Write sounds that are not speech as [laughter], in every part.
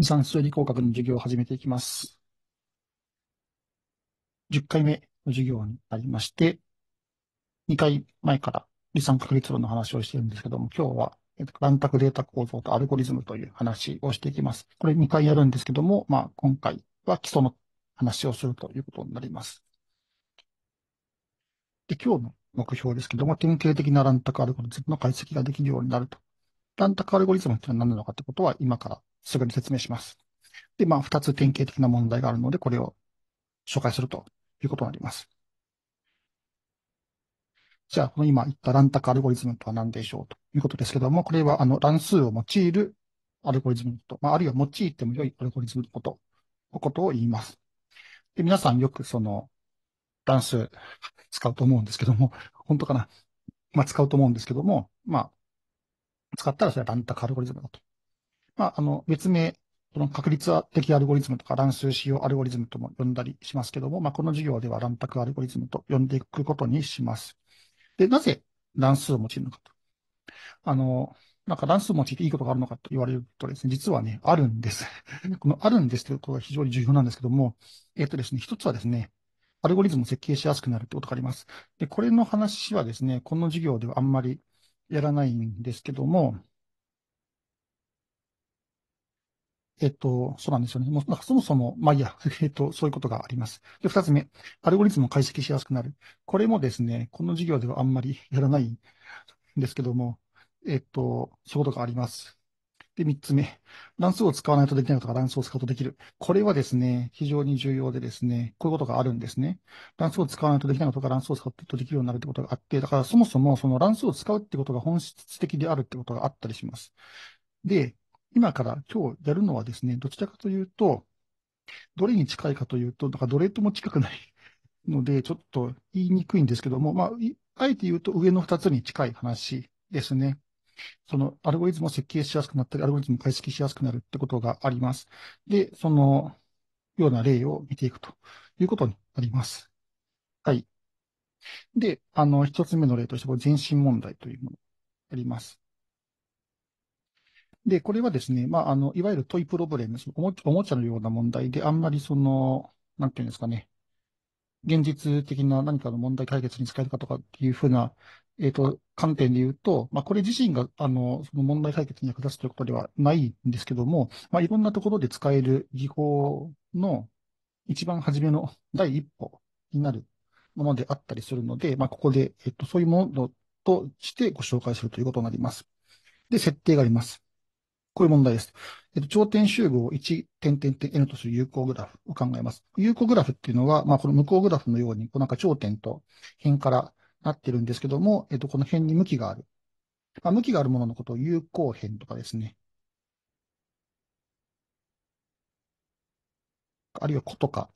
二酸数理工学の授業を始めていきます。10回目の授業になりまして、2回前から離散確率論の話をしてるんですけども、今日は乱択データ構造とアルゴリズムという話をしていきます。これ2回やるんですけども、まあ今回は基礎の話をするということになります。で、今日の目標ですけども、典型的な乱択アルゴリズムの解析ができるようになると。乱択アルゴリズムというのは何なのかってことは今からすぐに説明します。で、まあ、二つ典型的な問題があるので、これを紹介するということになります。じゃあ、この今言った乱卓アルゴリズムとは何でしょうということですけども、これはあの乱数を用いるアルゴリズムのこと、まあ、あるいは用いても良いアルゴリズムのこと、のことを言います。で、皆さんよくその乱数使うと思うんですけども、本当かなまあ、使うと思うんですけども、まあ、使ったらそれは乱卓アルゴリズムだとまあ、あの、別名、この確率的アルゴリズムとか乱数使用アルゴリズムとも呼んだりしますけども、まあ、この授業では乱択アルゴリズムと呼んでいくことにします。で、なぜ乱数を用いるのかと。あの、なんか乱数を用いていいことがあるのかと言われるとですね、実はね、あるんです。[laughs] このあるんですということが非常に重要なんですけども、えっ、とですね、一つはですね、アルゴリズムを設計しやすくなるってことがあります。で、これの話はですね、この授業ではあんまりやらないんですけども、えっと、そうなんですよね。もうそもそも、まあいいや、[laughs] えっと、そういうことがあります。で、二つ目、アルゴリズムを解析しやすくなる。これもですね、この授業ではあんまりやらないんですけども、えっと、仕事があります。で、三つ目、乱数を使わないとできないことが乱数を使うとできる。これはですね、非常に重要でですね、こういうことがあるんですね。乱数を使わないとできないことが乱数を使うとできるようになるってことがあって、だからそもそもその乱数を使うってことが本質的であるってことがあったりします。で、今から今日やるのはですね、どちらかというと、どれに近いかというと、だからどれとも近くないので、ちょっと言いにくいんですけども、まあ、あえて言うと上の2つに近い話ですね。そのアルゴリズムを設計しやすくなったり、アルゴリズムを解析しやすくなるってことがあります。で、そのような例を見ていくということになります。はい。で、あの、一つ目の例として、これ全身問題というものがあります。で、これはですね、まあ、あの、いわゆるトイプロブレム、おもおもちゃのような問題で、あんまりその、なんていうんですかね、現実的な何かの問題解決に使えるかとかっていうふうな、えっ、ー、と、観点で言うと、まあ、これ自身が、あの、その問題解決に役立つということではないんですけども、まあ、いろんなところで使える技法の一番初めの第一歩になるものであったりするので、まあ、ここで、えっ、ー、と、そういうものとしてご紹介するということになります。で、設定があります。こういう問題です。えっと、頂点集合を1、点点点 N とする有効グラフを考えます。有効グラフっていうのは、まあ、この向こうグラフのように、こうなんか頂点と辺からなってるんですけども、えっと、この辺に向きがある。まあ、向きがあるもののことを有効辺とかですね。あるいは子とか、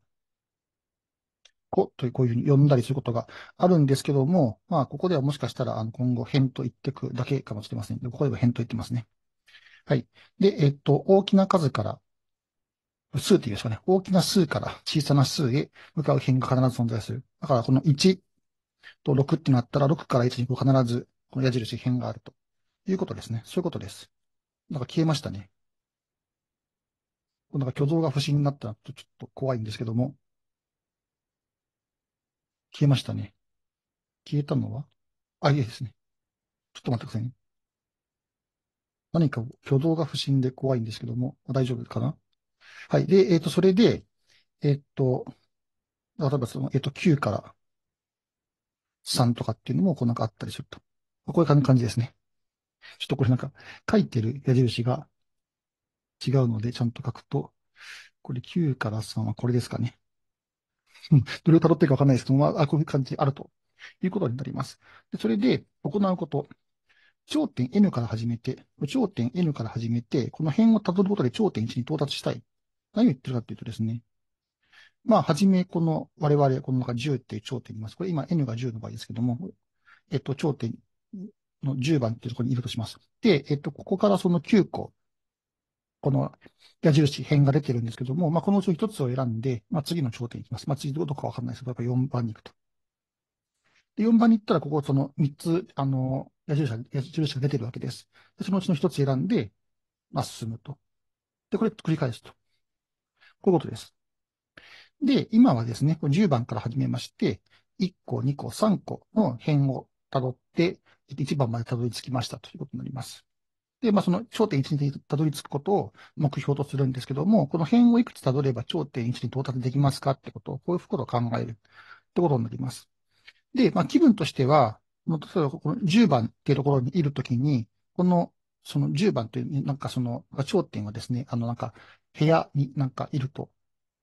子というこういうふうに呼んだりすることがあるんですけども、まあ、ここではもしかしたら、あの、今後辺と言ってくだけかもしれません。ここでは辺と言ってますね。はい。で、えっと、大きな数から、数って言うんですかね。大きな数から小さな数へ向かう辺が必ず存在する。だから、この1と6ってなったら、6から1に必ず、この矢印辺があるということですね。そういうことです。なんか消えましたね。なんか虚像が不審になったらちょっと怖いんですけども。消えましたね。消えたのはあ、いいですね。ちょっと待ってくださいね。何か挙動が不審で怖いんですけども、大丈夫かなはい。で、えっ、と、それで、えっ、と、例えばその、えっ、と、9から3とかっていうのも、こうなんかあったりすると。こういう感じですね。ちょっとこれなんか、書いてる矢印が違うので、ちゃんと書くと、これ9から3はこれですかね。うん、どれを辿っていいかわかんないですけど、まあ、こういう感じであるということになります。でそれで、行うこと。頂点 N から始めて、頂点 N から始めて、この辺を辿ることで頂点1に到達したい。何を言ってるかっていうとですね、まあ、はじめ、この、我々、この中10っていう頂点います。これ今 N が10の場合ですけども、えっと、頂点の10番っていうところにいるとします。で、えっと、ここからその9個、この矢印、辺が出てるんですけども、まあ、このうちの1つを選んで、まあ、次の頂点いきます。まあ、次どこかわかんないですけど、やっぱ4番に行くと。で、4番に行ったら、ここ、その3つ、あの、矢印が、矢印が出てるわけです。で、そのうちの1つ選んで、まあ、進むと。で、これ繰り返すと。こういうことです。で、今はですね、10番から始めまして、1個、2個、3個の辺を辿って、1番まで辿り着きましたということになります。で、まあ、その頂点1に辿り着くことを目標とするんですけども、この辺をいくつ辿れば頂点1に到達できますかってことを、こういうふこにを考えるってことになります。で、まあ、気分としては、も例えばこの10番っていうところにいるときに、この、その10番という、なんかその、頂点はですね、あの、なんか、部屋になんかいると、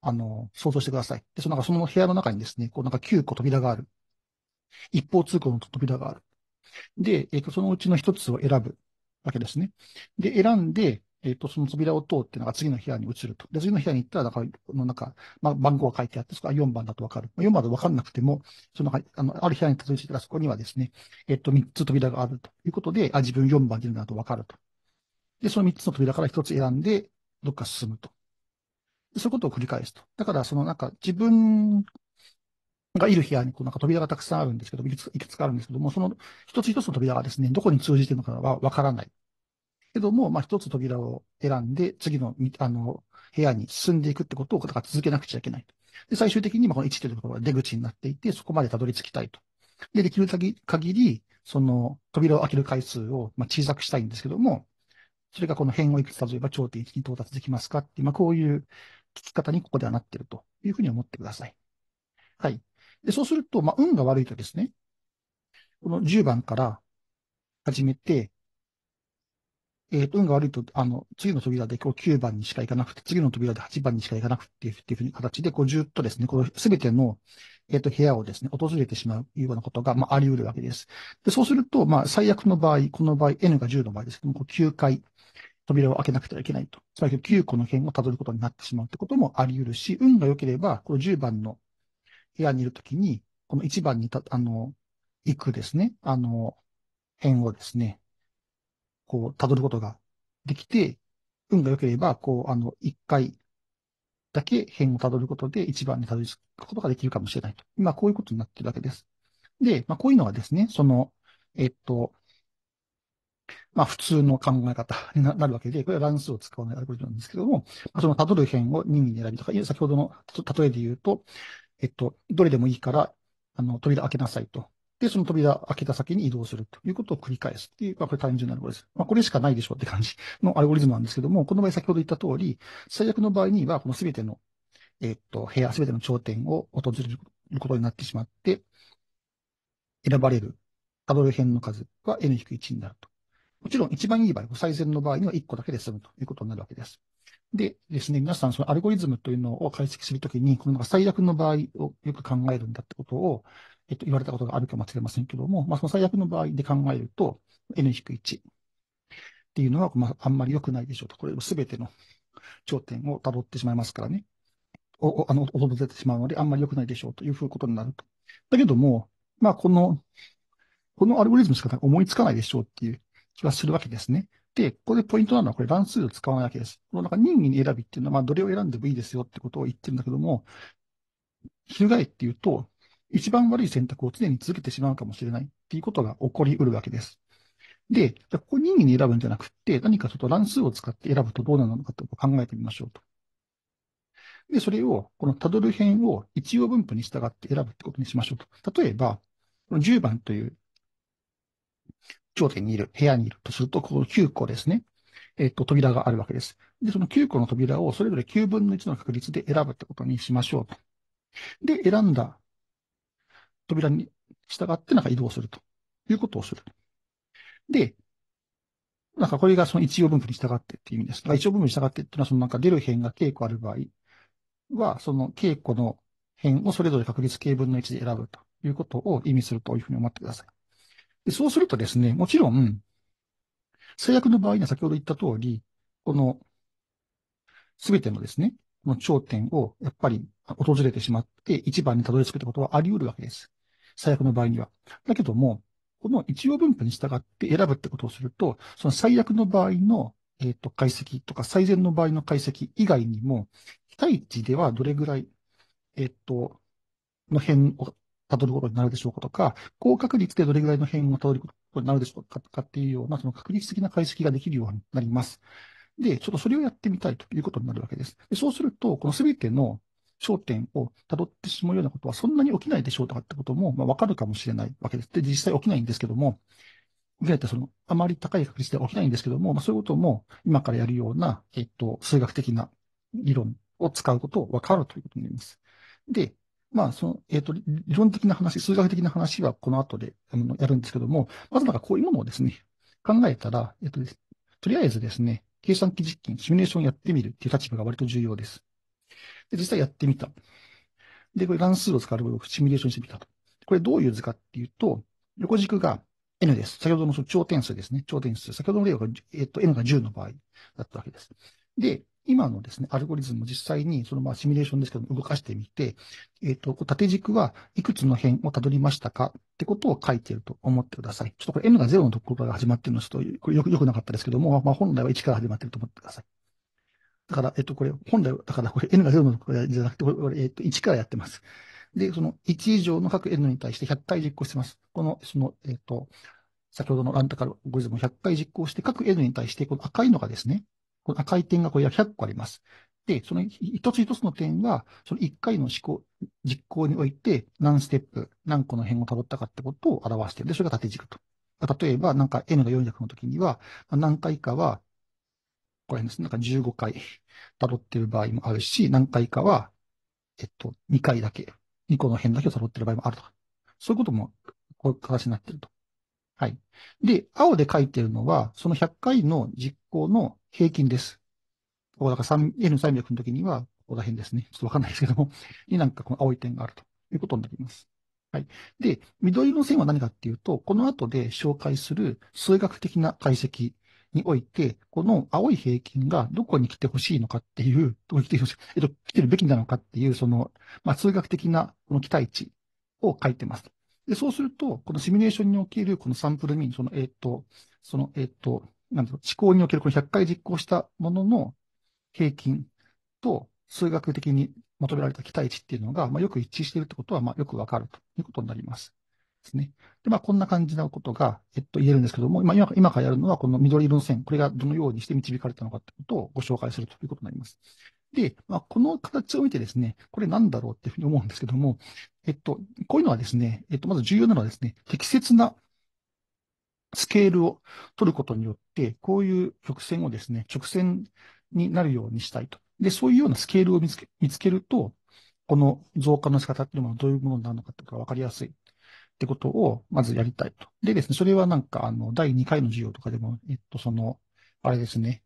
あの、想像してください。で、そのなんかその部屋の中にですね、こうなんか9個扉がある。一方通行の扉がある。で、えっ、と、そのうちの一つを選ぶわけですね。で、選んで、えっ、ー、と、その扉を通ってのが次の部屋に移ると。で、次の部屋に行ったら、だから、のなんか、まあ、番号が書いてあって、そこは4番だとわかる。4番だとわかんなくても、その、あの、ある部屋にたどり着いたら、そこにはですね、えっ、ー、と、3つ扉があるということで、あ、自分4番にいるなとわかると。で、その3つの扉から1つ選んで、どっか進むと。そういうことを繰り返すと。だから、そのなんか、自分がいる部屋に、こうなんか扉がたくさんあるんですけど、いくついくつかあるんですけども、その一つ一つの扉がですね、どこに通じてるのかはわからない。けども、まあ、一つ扉を選んで、次の、あの、部屋に進んでいくってことを、だから続けなくちゃいけないと。で、最終的に、まあ、この1というところが出口になっていて、そこまでたどり着きたいと。で、できる限り、その、扉を開ける回数を、まあ、小さくしたいんですけども、それがこの辺をいくつ例えば頂点1に到達できますかっていう、まあ、こういう聞き方にここではなっているというふうに思ってください。はい。で、そうすると、まあ、運が悪いとですね、この10番から始めて、えっ、ー、と、運が悪いと、あの、次の扉でこう9番にしか行かなくて、次の扉で8番にしか行かなくてっていうふうに形で、こうゅっとですね、この全ての、えっ、ー、と、部屋をですね、訪れてしまうようなことが、まあ、あり得るわけです。で、そうすると、まあ、最悪の場合、この場合、N が10の場合ですけども、こう9回、扉を開けなくてはいけないと。つまり9個の辺を辿ることになってしまうってこともあり得るし、運が良ければ、この10番の部屋にいるときに、この1番にた、あの、行くですね、あの、辺をですね、こう、辿ることができて、運が良ければ、こう、あの、一回だけ辺を辿ることで一番に辿り着くことができるかもしれないと。今、こういうことになってるわけです。で、まあ、こういうのはですね、その、えっと、まあ、普通の考え方になるわけで、これは乱数を使わないアルゴリズムなんですけども、その辿る辺を任意に選びとか、先ほどの例えで言うと、えっと、どれでもいいから、あの、扉開けなさいと。で、その扉開けた先に移動するということを繰り返すっていう、まあ、これ単純なルゴリズム。まあ、これしかないでしょうって感じのアルゴリズムなんですけども、この場合先ほど言った通り、最悪の場合には、この全ての、えー、っと、部屋、全ての頂点を訪れることになってしまって、選ばれる、アドル編の数は n-1 になると。もちろん一番いい場合、最善の場合には1個だけで済むということになるわけです。でですね、皆さん、そのアルゴリズムというのを解析するときに、この最悪の場合をよく考えるんだってことを、えっと、言われたことがあるかもしれませんけども、まあ、その最悪の場合で考えると、n-1 っていうのは、まあ、あんまり良くないでしょうと。これ、すべての頂点を辿ってしまいますからね。お、あの、訪れてしまうので、あんまり良くないでしょうというふうことになると。だけども、まあ、この、このアルゴリズムしか思いつかないでしょうっていう気はするわけですね。で、ここでポイントなのは、これ乱数を使わないわけです。このなんか任意に選びっていうのは、まあ、どれを選んでもいいですよってことを言ってるんだけども、翻っていうと、一番悪い選択を常に続けてしまうかもしれないっていうことが起こりうるわけです。で、ここ任意に選ぶんじゃなくて、何かちょっと乱数を使って選ぶとどうなのかとてことを考えてみましょうと。で、それを、このたどる辺を一応分布に従って選ぶってことにしましょうと。例えば、この10番という頂点にいる、部屋にいるとすると、この9個ですね。えっと、扉があるわけです。で、その9個の扉をそれぞれ9分の1の確率で選ぶってことにしましょうと。で、選んだ扉に従ってなんか移動するということをする。で、なんかこれがその一応分布に従ってっていう意味です。だから一応分布に従ってっていうのは、そのなんか出る辺が稽古ある場合は、その稽古の辺をそれぞれ確率 k 分の1で選ぶということを意味するというふうに思ってください。でそうするとですね、もちろん、制約の場合には先ほど言った通り、この、すべてのですね、この頂点をやっぱり訪れてしまって、一番にたどり着くってことはあり得るわけです。最悪の場合には。だけども、この一応分布に従って選ぶってことをすると、その最悪の場合の、えっ、ー、と、解析とか最善の場合の解析以外にも、期待値ではどれぐらい、えっ、ー、と、の辺を辿ることになるでしょうかとか、高確率でどれぐらいの変を辿ることになるでしょうかとかっていうような、その確率的な解析ができるようになります。で、ちょっとそれをやってみたいということになるわけです。でそうすると、この全ての焦点を辿ってしまうようなことはそんなに起きないでしょうとかってことも、まあ、わかるかもしれないわけです。で、実際起きないんですけども、いわゆるその、あまり高い確率で起きないんですけども、まあ、そういうことも今からやるような、えっと、数学的な理論を使うことをわかるということになります。で、まあ、その、えっ、ー、と、理論的な話、数学的な話はこの後で、あの、やるんですけども、まずなんかこういうものをですね、考えたら、えっ、ー、ととりあえずですね、計算機実験、シミュレーションやってみるっていう立場が割と重要です。で、実際やってみた。で、これ乱数を使う部分をシミュレーションしてみたと。これどういう図かっていうと、横軸が n です。先ほどのその頂点数ですね。頂点数。先ほどの例が、えっ、ー、と、n が10の場合だったわけです。で、今のですね、アルゴリズムを実際に、そのまあシミュレーションですけど、動かしてみて、えっ、ー、と、縦軸はいくつの辺をたどりましたかってことを書いていると思ってください。ちょっとこれ n が0のところから始まってるのはちょっとよくよくなかったですけども、まあ本来は1から始まってると思ってください。だから、えっ、ー、と、これ、本来、は、だからこれ n が0のところじゃなくて、これ、えっ、ー、と、1からやってます。で、その1以上の各 n に対して100回実行してます。この、その、えっ、と、先ほどのランタカルゴリズムを100回実行して、各 n に対して、この赤いのがですね、この回点がこれ100個あります。で、その一つ一つの点は、その一回の思考、実行において何ステップ、何個の辺を辿ったかってことを表している。で、それが縦軸と。例えば、なんか N が400の時には、何回かは、これですね、なんか15回辿ってる場合もあるし、何回かは、えっと、2回だけ、2個の辺だけを辿ってる場合もあるとか。そういうことも、こういう形になってると。はい。で、青で書いてるのは、その100回の実行の平均です。ここだから N300 の時には、ここら辺ですね。ちょっとわかんないですけども、になんかこの青い点があるということになります。はい。で、緑の線は何かっていうと、この後で紹介する数学的な解析において、この青い平均がどこに来てほしいのかっていう、どこに来てほしい、えっと、来てるべきなのかっていう、その、まあ、数学的なこの期待値を書いてます。で、そうすると、このシミュレーションにおけるこのサンプルに、その、えっと、その、えっと、なんだろう、思考におけるこの100回実行したものの平均と数学的に求められた期待値っていうのが、まあ、よく一致しているってことは、まあ、よくわかるということになります。ですね。で、まあ、こんな感じなことが、えっと、言えるんですけども、今、今からやるのは、この緑色の線、これがどのようにして導かれたのかってことをご紹介するということになります。で、まあ、この形を見てですね、これなんだろうっていうふうに思うんですけども、えっと、こういうのはですね、えっと、まず重要なのはですね、適切なスケールを取ることによって、こういう曲線をですね、直線になるようにしたいと。で、そういうようなスケールを見つけ見つけると、この増加の仕方っていうのはどういうものなのかっていうか分かりやすいってことをまずやりたいと。でですね、それはなんかあの、第2回の授業とかでも、えっと、その、あれですね、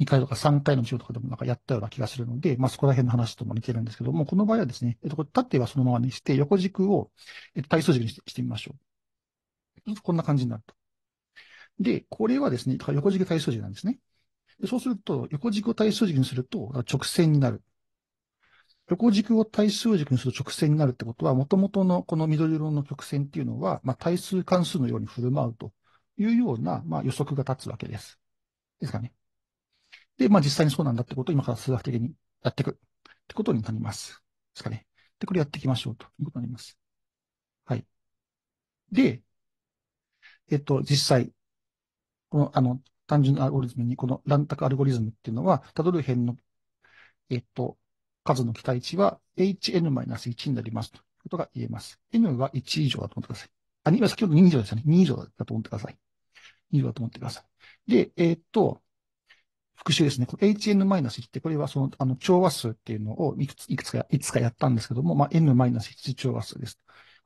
2回とか3回の授業とかでもなんかやったような気がするので、まあそこら辺の話とも似てるんですけども、この場合はですね、えっと、縦はそのままにして、横軸を、えっと、体操軸にしてみましょう。こんな感じになると。で、これはですね、横軸対数軸なんですね。でそうすると、横軸を対数軸にすると、直線になる。横軸を対数軸にすると直線になるってことは、もともとのこの緑色の曲線っていうのは、まあ、対数関数のように振る舞うというような、まあ、予測が立つわけです。ですかね。で、まあ、実際にそうなんだってことを今から数学的にやっていくってことになります。ですかね。で、これやっていきましょうということになります。はい。で、えっと、実際、この、あの、単純なアルゴリズムに、この乱択アルゴリズムっていうのは、たどる辺の、えっと、数の期待値は hn-1 になりますということが言えます。n は1以上だと思ってください。あ、今は先ほど2以上ですよね。2以上だと思ってください。2以上だと思ってください。で、えっと、復習ですね。hn-1 って、これはその、あの、調和数っていうのをいくつ、いくつか、いつかやったんですけども、まあ、n-1 調和数です。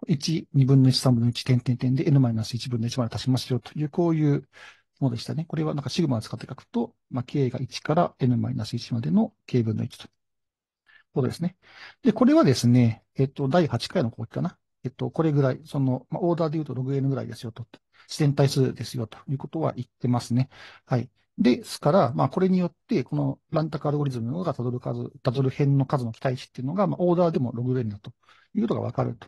1、2分の1、3分の1、点点点で n-1 分の1まで足しますよという、こういうものでしたね。これはなんかシグマを使って書くと、まあ、k が1から n-1 までの k 分の1と。ことですね。で、これはですね、えっと、第8回の講義かな。えっと、これぐらい、その、まあ、オーダーで言うと l o n ぐらいですよと。自然対数ですよということは言ってますね。はい。ですから、まあ、これによって、このランタクアルゴリズムが辿る数、辿る辺の数の期待値っていうのが、まあ、オーダーでもログ n だということがわかると。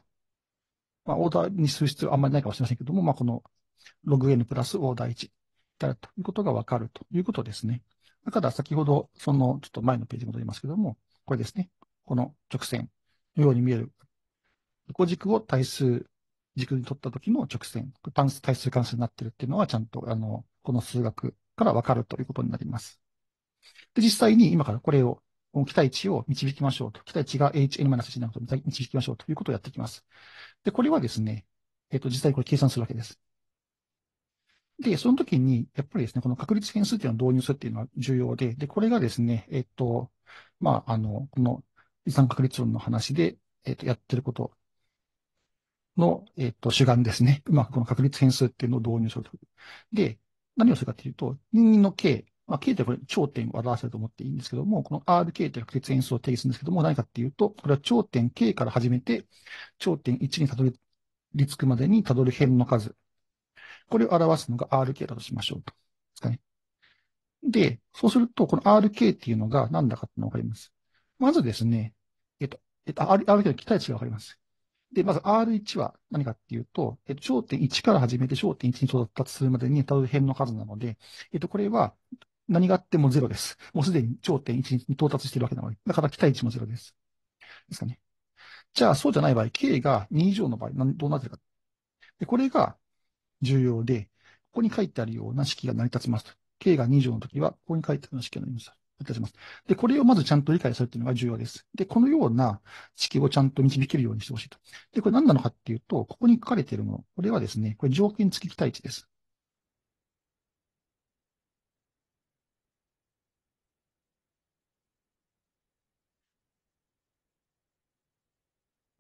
まあ、オーダーにする必要はあんまりないかもしれませんけども、まあ、このログ n プラスオーダー1たたということがわかるということですね。かだ、先ほど、その、ちょっと前のページに戻りますけども、これですね。この直線のように見える、横軸を対数軸に取った時の直線、単数対数関数になってるっていうのは、ちゃんと、あの、この数学からわかるということになります。で、実際に今からこれを、期待値を導きましょうと。期待値が hn-1 になると導きましょうということをやっていきます。で、これはですね、えっ、と、実際にこれ計算するわけです。で、その時に、やっぱりですね、この確率変数っていうのを導入するっていうのは重要で、で、これがですね、えっと、まあ、あの、この遺産確率論の話で、えっと、やってることの、えっと、主眼ですね。うまくこの確率変数っていうのを導入すると。で、何をするかっていうと、人間の K、まあ、K ってこれ頂点を表せると思っていいんですけども、この RK って確率変数を定義するんですけども、何かっていうと、これは頂点 K から始めて、頂点1にたどり着くまでにたどる辺の数これを表すのが RK だとしましょうと。ですかね。で、そうすると、この RK っていうのが何だかってのわかります。まずですね、えっと、えっと、RK の期待値がわかります。で、まず R1 は何かっていうと、えっと、頂点1から始めて頂点1に到達するまでにたどる辺の数なので、えっと、これは何があっても0です。もうすでに頂点1に到達しているわけなので、だから期待値も0です。ですかね。じゃあ、そうじゃない場合、K が2以上の場合、どうなってるか。で、これが重要で、ここに書いてあるような式が成り立ちます K が2乗の時は、ここに書いてあるような式が成り立ちます。で、これをまずちゃんと理解するというのが重要です。で、このような式をちゃんと導けるようにしてほしいと。で、これ何なのかっていうと、ここに書かれているもの、これはですね、これ条件付き期待値です。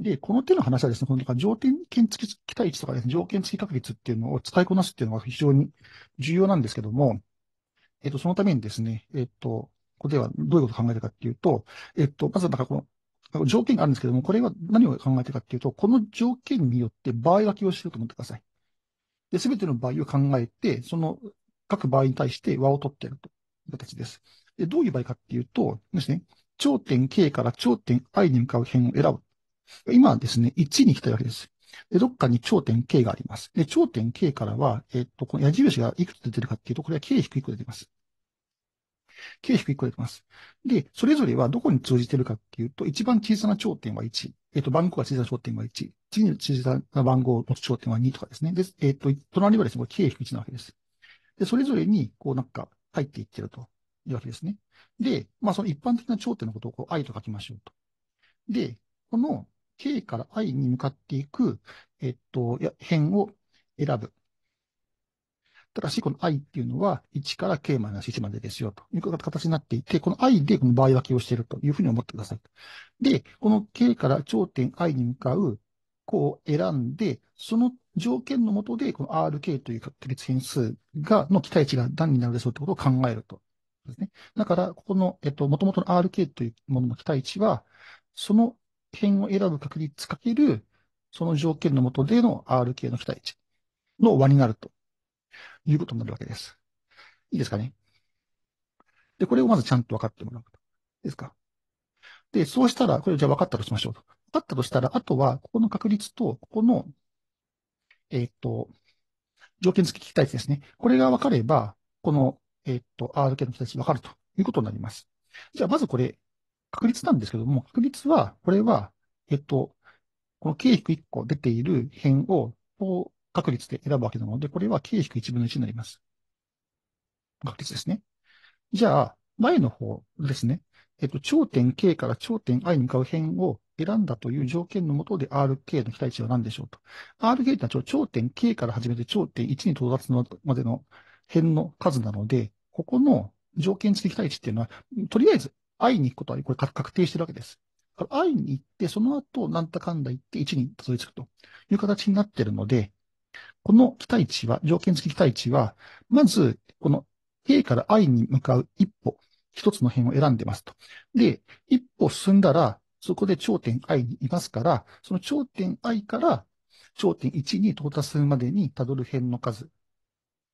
で、この手の話はですね、この条件付き期待値とかですね、条件付き確率っていうのを使いこなすっていうのが非常に重要なんですけども、えっと、そのためにですね、えっと、ここではどういうことを考えるかっていうと、えっと、まずなんかこの、条件があるんですけども、これは何を考えてるかっていうと、この条件によって場合分けをしようと思ってください。で、すべての場合を考えて、その各場合に対して和を取っているという形です。で、どういう場合かっていうと、ですね、頂点 K から頂点 I に向かう辺を選ぶ今はですね、1に来たわけです。で、どっかに頂点 K があります。で、頂点 K からは、えっと、この矢印がいくつ出てるかっていうと、これは K 引く1個出てます。K く1個出てます。で、それぞれはどこに通じてるかっていうと、一番小さな頂点は1。えっと、番号が小さな頂点は1。次に小さな番号の頂点は2とかですね。で、えっと、隣はですね、これ K 引く1なわけです。で、それぞれに、こうなんか入っていってるというわけですね。で、まあその一般的な頂点のことをこう I と書きましょうと。で、この K から I に向かっていく、えっと、や辺を選ぶ。ただし、この i っていうのは1から k-1 までですよという形になっていて、この i でこの場合分けをしているというふうに思ってください。で、この k から頂点 i に向かうこう選んで、その条件のもとで、この RK という確率変数が、の期待値が何になるでしょうということを考えると。ですね。だから、ここの、えっと、元々の RK というものの期待値は、その点を選ぶ確率かける、その条件のもとでの R k の期待値の和になるということになるわけです。いいですかね。で、これをまずちゃんと分かってもらうと。ですか。で、そうしたら、これじゃあ分かったとしましょうと。分かったとしたら、あとは、ここの確率と、ここの、えっ、ー、と、条件付き期待値ですね。これが分かれば、この、えっ、ー、と、R k の期待値分かるということになります。じゃあ、まずこれ、確率なんですけども、確率は、これは、えっと、この k-1 個出ている辺を、等確率で選ぶわけなので、これは k-1 分の1になります。確率ですね。じゃあ、前の方ですね。えっと、頂点 K から頂点 I に向かう辺を選んだという条件のもとで RK の期待値は何でしょうと。RK ってのは頂点 K から始めて頂点1に到達までの辺の数なので、ここの条件付き期待値っていうのは、とりあえず会いに行くことは、これ確定してるわけです。会いに行って、その後、なんだかんだ言って1にたどり着くという形になっているので、この期待値は、条件付き期待値は、まず、この A から I に向かう一歩、一つの辺を選んでますと。で、一歩進んだら、そこで頂点 I にいますから、その頂点 I から頂点1に到達するまでにたどる辺の数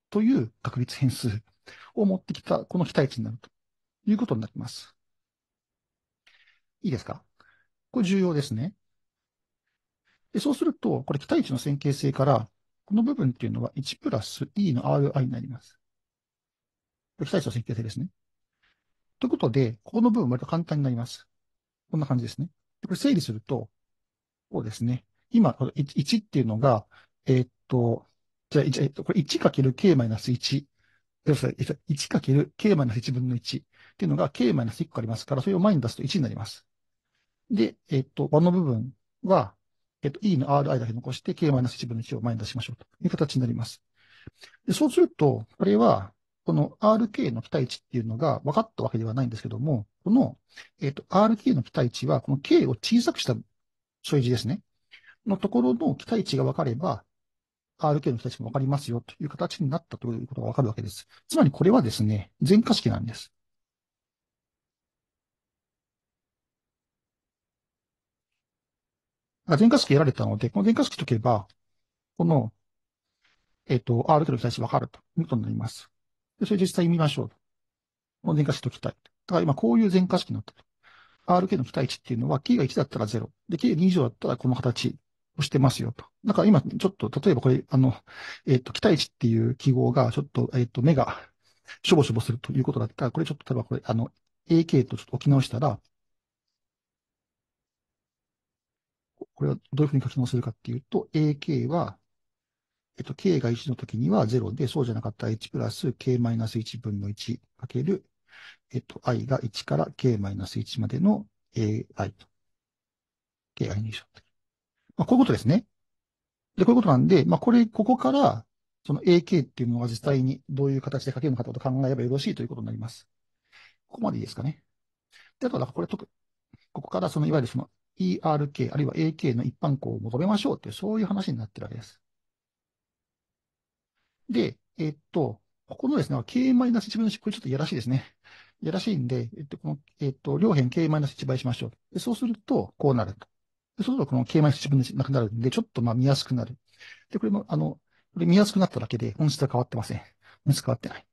という確率変数を持ってきた、この期待値になるということになります。いいですかこれ重要ですね。でそうすると、これ期待値の線形性から、この部分っていうのは1プラス E の RI になります。これ期待値の線形性ですね。ということで、ここの部分割と簡単になります。こんな感じですね。でこれ整理すると、こうですね。今、1っていうのが、えー、っと、じゃあ、えっと、これ 1×k マイナス1。1×k マイナス1分の1っていうのが k マイナス1個ありますから、それを前に出すと1になります。で、えっと、和の部分は、えっと、E の RI だけ残して、K-1 分の1を前に出しましょうという形になります。でそうすると、これは、この RK の期待値っていうのが分かったわけではないんですけども、この、えっと、RK の期待値は、この K を小さくした数字ですね。のところの期待値が分かれば、RK の期待値も分かりますよという形になったということが分かるわけです。つまりこれはですね、全化式なんです。電化式得られたので、この電化式解けば、この、えっ、ー、と、R との期待値分かるということになります。で、それ実際見ましょう。この電化式解きたい。だから今こういう全化式になったる。RK の期待値っていうのは、K が1だったら0。で、K が2以上だったらこの形をしてますよと。だから今、ちょっと、例えばこれ、あの、えっ、ー、と、期待値っていう記号が、ちょっと、えっ、ー、と、目が、しょぼしょぼするということだったら、これちょっと、例えばこれ、あの、AK とちょっと置き直したら、これはどういうふうに書き直せるかっていうと、ak は、えっと、k が1の時には0で、そうじゃなかったら1プラス k-1 分の1かける、えっと、i が1から k-1 までの ai と。ai にしよう。まあ、こういうことですね。で、こういうことなんで、まあ、これ、ここから、その AK っていうのが実際にどういう形で書けるのかと考えればよろしいということになります。ここまでいいですかね。で、あとは、これ、ここから、その、いわゆるその ERK、あるいは AK の一般項を求めましょうっいう、そういう話になってるわけです。で、えっと、ここのですね、K-1 分の1、これちょっとやらしいですね。やらしいんで、えっと、この、えっと、両辺 K-1 倍しましょう。でそうすると、こうなると。でそうすると、この K-1 分の1なくなるんで、ちょっとまあ見やすくなる。で、これも、あの、これ見やすくなっただけで、本質は変わってません。本質変わってない。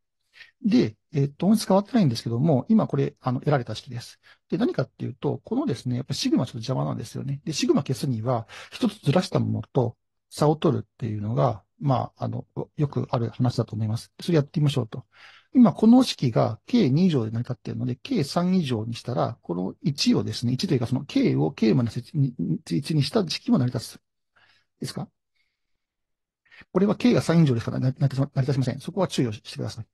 で、えっ、と、音質変わってないんですけども、今これ、あの、得られた式です。で、何かっていうと、このですね、やっぱシグマちょっと邪魔なんですよね。で、シグマ消すには、一つずらしたものと差を取るっていうのが、まあ、あの、よくある話だと思います。それやってみましょうと。今、この式が K2 以上で成り立っているので、K3 以上にしたら、この1をですね、1というかその K を K まで1にした式も成り立つ。ですかこれは K が3以上ですから成り立ちません。そこは注意をしてください。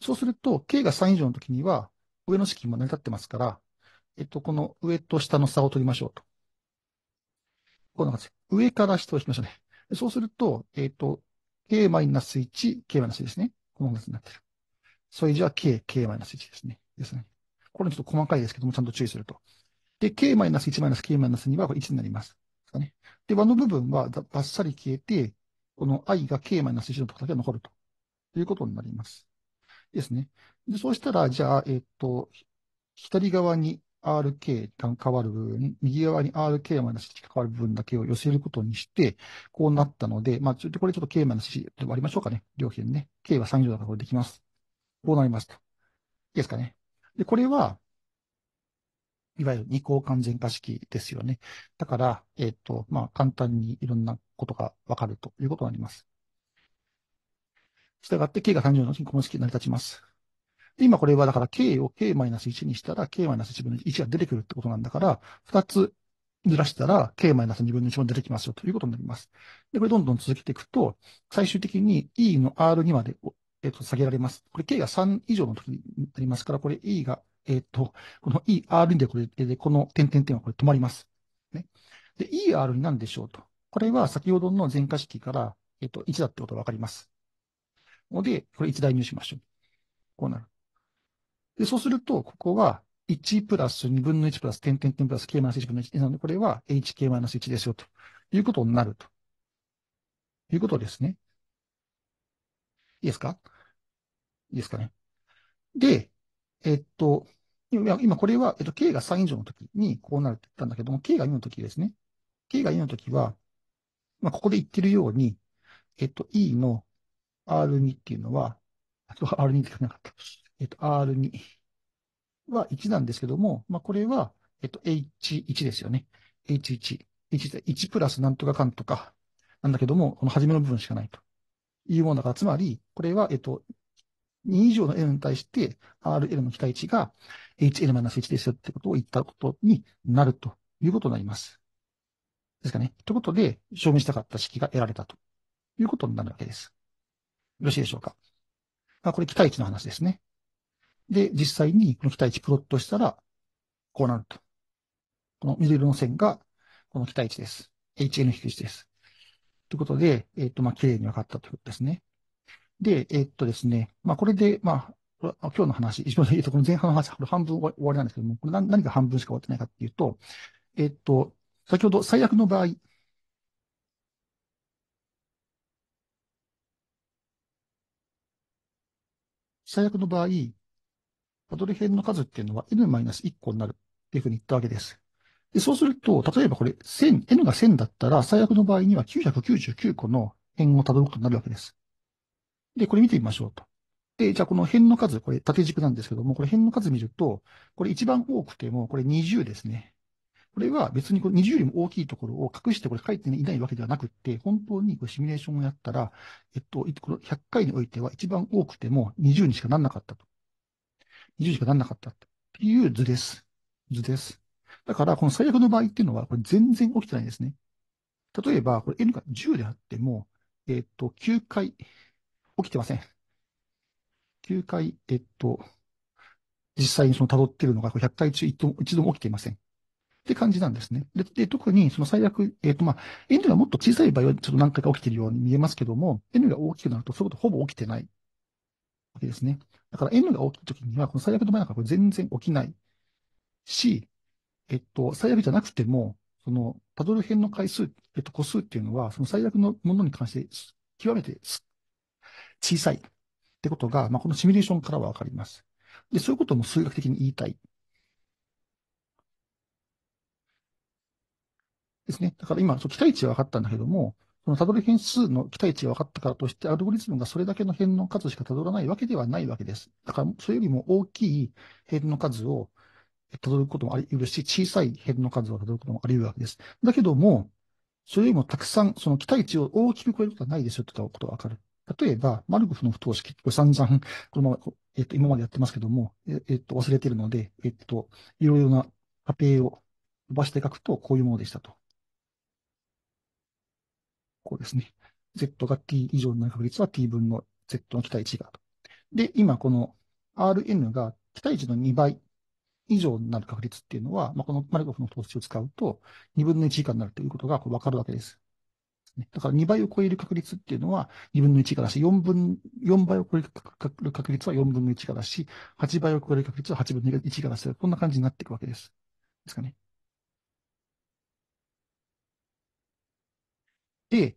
そうすると、K が3以上の時には、上の式も成り立ってますから、えっと、この上と下の差を取りましょうと。こんな感じ。上から下を引きましょうね。そうすると、えっと、K-1、K-1 ですね。この形になってる。それじゃあ K、K-1 ですね。ですね。これちょっと細かいですけども、ちゃんと注意すると。で、K-1、K-2 はこれ1になります。ね。で、和の部分はバッサリ消えて、この i が k-1 のところだけ残るということになります。ですね。で、そうしたら、じゃあ、えっ、ー、と、左側に RK が変わる部分、右側に RK マイナス1が変わる部分だけを寄せることにして、こうなったので、まあ、ちょっとこれちょっと K マイナス1で割りましょうかね。両辺ね。K は3乗だからこれできます。こうなりました。いいですかね。で、これは、いわゆる二項完全化式ですよね。だから、えっ、ー、と、まあ、簡単にいろんなことがわかるということになります。したがって k が30の公式に成り立ちます。で、今これはだから k を k-1 にしたら k-1 分の1が出てくるってことなんだから、2つずらしたら k-2 分の1も出てきますよということになります。で、これどんどん続けていくと、最終的に e の r2 まで、えっ、ー、と、下げられます。これ k が3以上の時になりますから、これ e が、えっ、ー、と、この e、r2 でこれで、この点点点はこれ止まります。ね。で、e、r になんでしょうと。これは先ほどの全化式から、えっ、ー、と、1だってことがわかります。ので、これ1代入しましょう。こうなる。で、そうすると、ここは、1プラス2分の1プラス点点点プラス k マイナス1分の1なので、これは hk マイナス1ですよ、ということになると。いうことですね。いいですかいいですかね。で、えっと、今これは、えっと、k が3以上の時にこうなるって言ったんだけども、k が2の時ですね。k が2の時は、まあ、ここで言ってるように、えっと、e の R2 っていうのは、そう、R2 って書かなかった。えっと、R2 は1なんですけども、まあ、これは、えっと、H1 ですよね。H1。H1, プラスなんとかかんとか、なんだけども、この初めの部分しかないというものだから、つまり、これは、えっと、2以上の L に対して RL の期待値が HL-1 ですよってことを言ったことになるということになります。ですかね。ということで、証明したかった式が得られたということになるわけです。よろしいでしょうか。まあ、これ期待値の話ですね。で、実際にこの期待値プロットしたら、こうなると。この緑色の線が、この期待値です。h n 引値です。ということで、えっ、ー、と、まあ、綺麗に分かったということですね。で、えっ、ー、とですね、まあ、これで、まあ、今日の話、一番、えっと、この前半の話、半分終わりなんですけども、これ何が半分しか終わってないかっていうと、えっ、ー、と、先ほど最悪の場合、最悪の場合、パドル変の数っていうのは n-1 個になるっていうふうに言ったわけです。でそうすると、例えばこれ1000、n が1000だったら、最悪の場合には999個の辺をたどることになるわけです。で、これ見てみましょうと。で、じゃあこの辺の数、これ縦軸なんですけども、これ辺の数見ると、これ一番多くても、これ20ですね。これは別にこの20よりも大きいところを隠してこれ書いていないわけではなくって、本当にこれシミュレーションをやったら、えっと、この100回においては一番多くても20にしかなんなかったと。20にしかなんなかったっていう図です。図です。だから、この最悪の場合っていうのは、これ全然起きてないですね。例えば、これ N が10であっても、えっと、9回起きてません。9回、えっと、実際にその辿ってるのが100回中一度も起きていません。って感じなんですね。で、で特にその最悪、えっ、ー、と、まあ、N がもっと小さい場合はちょっと何回か起きているように見えますけども、N が大きくなるとそういうことほぼ起きてないわけですね。だから N が大きいときには、この最悪の場合なんかこれ全然起きないし、えっと、最悪じゃなくても、その、パドル編の回数、えっと、個数っていうのは、その最悪のものに関して、極めて小さいってことが、まあ、このシミュレーションからはわかります。で、そういうことも数学的に言いたいですね。だから今、期待値は分かったんだけども、そのたどる変数の期待値が分かったからとして、アルゴリズムがそれだけの変の数しかたどらないわけではないわけです。だから、それよりも大きい変の数をたどることもあり得るし、小さい変の数をたどることもあり得るわけです。だけども、それよりもたくさん、その期待値を大きく超えることはないですよってことがわかる。例えば、マルゴフの不等式、これ散々、このまま、えっ、と、今までやってますけども、えっ、と、忘れてるので、えっ、と、いろいろな過程を伸ばして書くと、こういうものでしたと。こうですね。z が t 以上になる確率は t 分の z の期待値がと。で、今この rn が期待値の2倍以上になる確率っていうのは、まあ、このマルコフの投資を使うと2分の1以下になるということがこう分かるわけです。だから2倍を超える確率っていうのは2分の1以下だし、4分、4倍を超える確率は4分の1以下だし、8倍を超える確率は8分の1以下だし、こんな感じになっていくわけです。ですかね。で、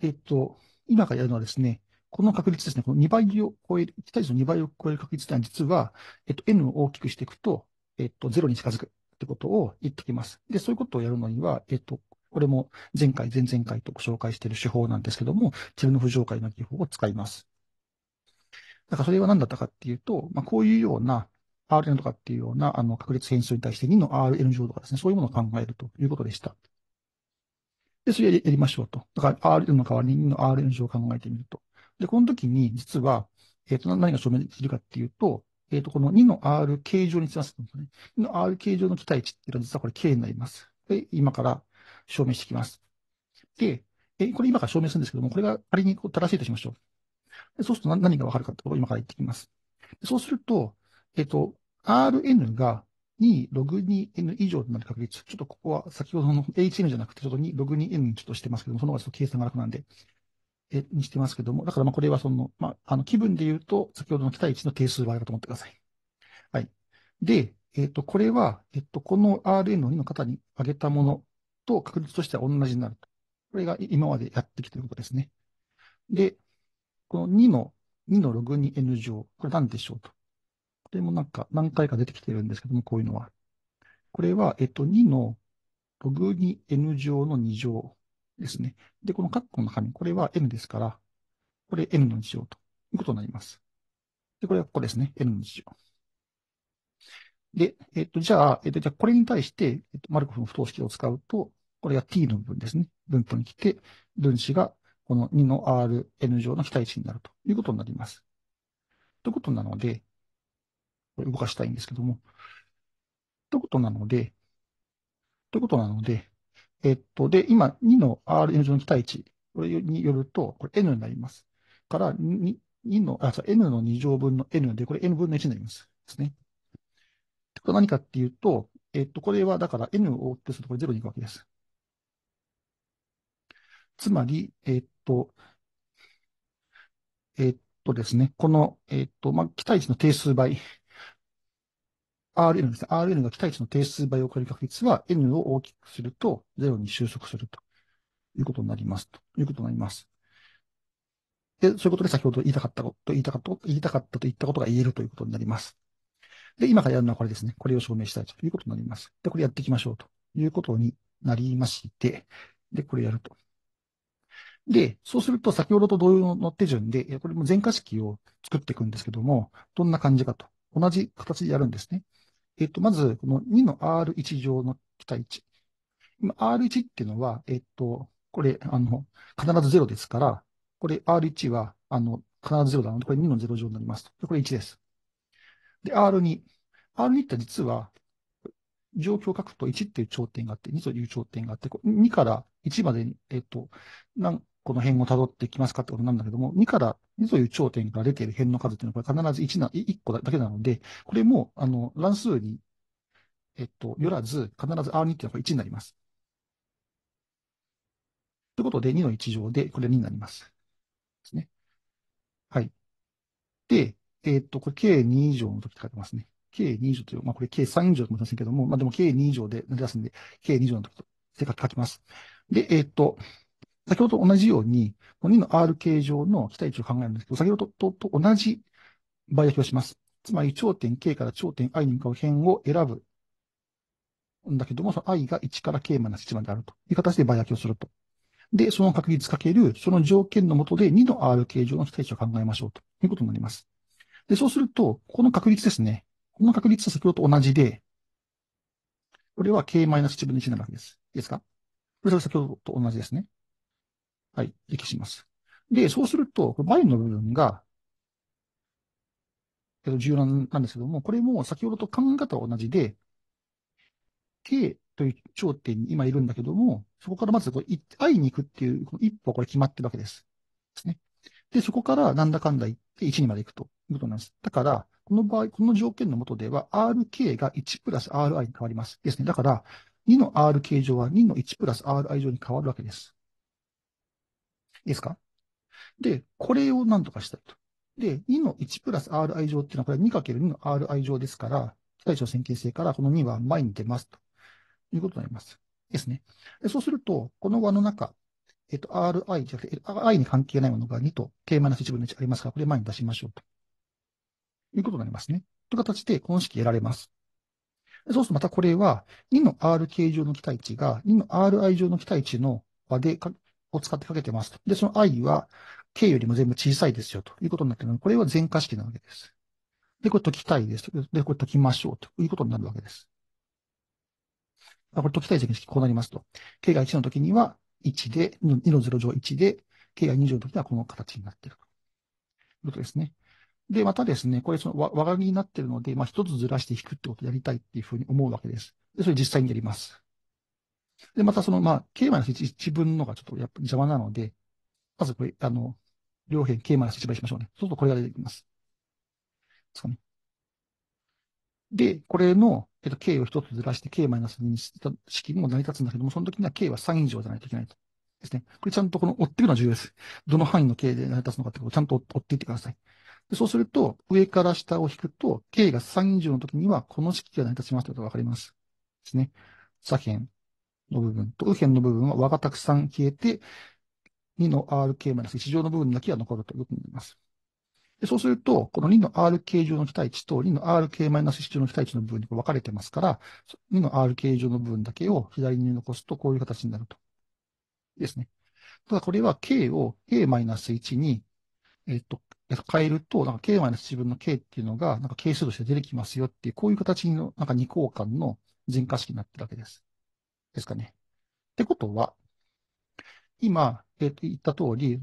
えっと、今からやるのはですね、この確率ですね、この2倍を超える、1対1の2倍を超える確率というのは実は、えっと、n を大きくしていくと、えっと、0に近づくってことを言ってきます。で、そういうことをやるのには、えっと、これも前回、前々回とご紹介している手法なんですけども、チェルノフ上階の技法を使います。だからそれは何だったかっていうと、まあ、こういうような Rn とかっていうようなあの確率変数に対して2の Rn 乗とかですね、そういうものを考えるということでした。で、それやりましょうと。だから R の代わりに R の上を考えてみると。で、この時に実は、えっ、ー、と、何が証明できるかっていうと、えっ、ー、と、この2の R 形状につなすね。2の R 形状の期待値っていうのは実はこれ K になります。で、今から証明していきます。で、えこれ今から証明するんですけども、これが仮に正しいとしましょう。そうすると何がわかるかってことを今から言ってきます。そうすると、えっ、ー、と、Rn が2ログ 2n 以上となる確率。ちょっとここは先ほどの hn じゃなくて、ちょっと2ログ 2n にちょっとしてますけども、その方がちょっと計算が楽なんで、え、にしてますけども、だからまあこれはその、まあ、あの気分で言うと、先ほどの期待値の定数倍だと思ってください。はい。で、えっ、と、これは、えっ、と、この rn を2の方に上げたものと確率としては同じになると。これが今までやってきていることですね。で、この2の、2のログ 2n 乗、これ何でしょうと。でもなんか何回か出てきてるんですけども、こういうのは。これは、えっと、2のログ 2n 乗の2乗ですね。で、このカッコの中身、これは n ですから、これ n の2乗ということになります。で、これはここですね。n の2乗。で、えっと、じゃあ、えっと、じゃあこれに対して、えっと、マルコフの不等式を使うと、これが t の部分ですね。分布に来て、分子がこの2の rn 乗の非対値になるということになります。ということなので、動かしたいんですけども。ということなので、ということなので、えっと、で、今、2の Rn 乗の期待値、これによると、これ N になります。から、2, の、あ、そう、N の2乗分の N で、これ N 分の1になります。ですね。ってことは何かっていうと、えっと、これはだから N を大きくするとこれ0にいくわけです。つまり、えっと、えっとですね、この、えっと、まあ、期待値の定数倍 RN ですね。RN が期待値の定数倍を超える確率は N を大きくすると0に収束するということになります。ということになります。で、そういうことで先ほど言いたかったこと、言いたかった、言いたかったと言ったことが言えるということになります。で、今からやるのはこれですね。これを証明したいということになります。で、これやっていきましょうということになりまして、で、これやると。で、そうすると先ほどと同様の手順で、これも全化式を作っていくんですけども、どんな感じかと。同じ形でやるんですね。えっと、まず、この2の R1 乗の期待値。R1 っていうのは、えっと、これ、あの、必ず0ですから、これ R1 は、あの、必ず0なので、これ2の0乗になりますこれ1です。で、R2。R2 って実は、状況を書くと1っていう頂点があって、2という頂点があって、2から1までに、えっと、何この辺を辿ってきますかってことなんだけども、2から、2という頂点から出ている辺の数っていうのは、これ必ず 1, な1個だけなので、これも、あの、乱数に、えっと、よらず、必ず R2 っていうのが1になります。ということで、2の1乗で、これ2になります。ですね。はい。で、えっと、これ、K2 以上の時って書いてますね。K2 以上という、まあ、これ K3 以上と思いませんけども、まあ、でも K2 以上で出すんで、K2 以上の時と、正確書きます。で、えっと、先ほど同じように、この2の R 形状の期待値を考えるんですけど、先ほどと同じ場合焼きをします。つまり、頂点 K から頂点 I に向かう辺を選ぶ。んだけども、その I が1から K マイナス1まであるという形で場合焼きをすると。で、その確率かける、その条件のもとで2の R 形状の期待値を考えましょうということになります。で、そうすると、この確率ですね。この確率は先ほどと同じで、これは K-1 分の1になるわけです。いいですかこれは先ほどと同じですね。はい、適します。で、そうすると、前の部分が、えっと、柔軟なんですけども、これも先ほどと考え方は同じで、K という頂点に今いるんだけども、そこからまずこれ会いに行くっていう、この一歩はこれ決まってるわけです。ですね。で、そこからなんだかんだ言って1にまで行くということなんです。だから、この場合、この条件のもとでは、RK が1プラス RI に変わります。ですね。だから、2の RK 上は2の1プラス RI 上に変わるわけです。いいですかで、これを何とかしたいと。で、2の1プラス Ri 乗っていうのは、これ 2×2 の Ri 乗ですから、非対称線形性からこの2は前に出ますということになります。ですね。でそうすると、この輪の中、えっと、Ri じゃなくて、i に関係ないものが2と k-1 分の1ありますから、これ前に出しましょうと。いうことになりますね。という形で、この式得られます。そうするとまたこれは、2の r 形状の期待値が2の ri 乗の期待値の和でを使ってかけてますと。で、その i は k よりも全部小さいですよということになってるので、これは全化式なわけです。で、これ解きたいです。で、これ解きましょうということになるわけです。これ解きたい積分こうなりますと。k が1の時には1で、2の0乗1で、k が20の時にはこの形になっているということですね。で、またですね、これその和紙になっているので、まあ一つずらして引くってことをやりたいっていうふうに思うわけです。で、それ実際にやります。で、またその、まあ、K マ1、1分のがちょっとやっぱ邪魔なので、まずこれ、あの、両辺 K マ1倍しましょうね。そうするとこれが出てきます。ですかね。で、これの、えっと、K を一つずらして K マイナス2にした式も成り立つんだけども、その時には K は3以上じゃないといけないと。ですね。これちゃんとこの追っていくのは重要です。どの範囲の K で成り立つのかってことをちゃんと追っていってください。でそうすると、上から下を引くと、K が3以上の時には、この式が成り立ちますということがわかります。ですね。左辺、の部分と右辺の部分は和がたくさん消えて、2の rk-1 乗の部分だけが残るということになります。でそうすると、この2の rk 乗の期待値と2の rk-1 乗の期待値の部分に分かれてますから、2の rk 乗の部分だけを左に残すとこういう形になると。ですね。ただこれは k を k-1 に、えっと、変えると、なんか k-1 分の k っていうのが、なんか係数として出てきますよっていう、こういう形の、なんか二項間の全化式になってるわけです。ですかね。ってことは、今、えと、言った通り、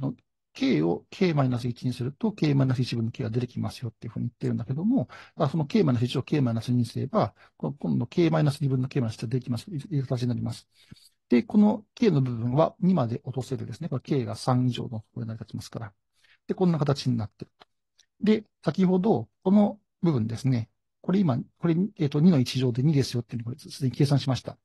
k を k-1 にすると k-1 分の k が出てきますよっていうふうに言ってるんだけども、その k-1 を k-2 にすれば、今度 k-2 分の k が出てきます、という形になります。で、この k の部分は2まで落とせるですね。これ k が3以上のところになりますから。で、こんな形になってると。で、先ほど、この部分ですね。これ今、これ、えっ、と、2の1乗で2ですよっていうのをすでに計算しました。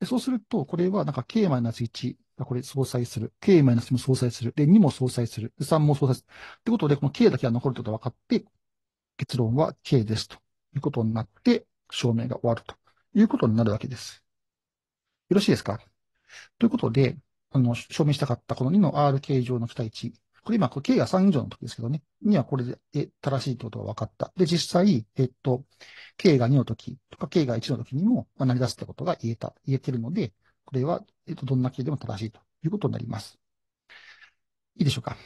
で、そうすると、これはなんか K-1 がこれ相殺する。K 1も相殺する。で、2も相殺する。で、3も相殺する。ってことで、この K だけが残ることが分かって、結論は K ですということになって、証明が終わるということになるわけです。よろしいですかということで、あの、証明したかったこの2の R k 上の期待値これ今、これ、刑が3以上の時ですけどね、にはこれで正しいってことが分かった。で、実際、えっと、刑が2の時とか、刑が1の時にも、まあ、成り出すってことが言えた、言えてるので、これは、えっと、どんな刑でも正しいということになります。いいでしょうか。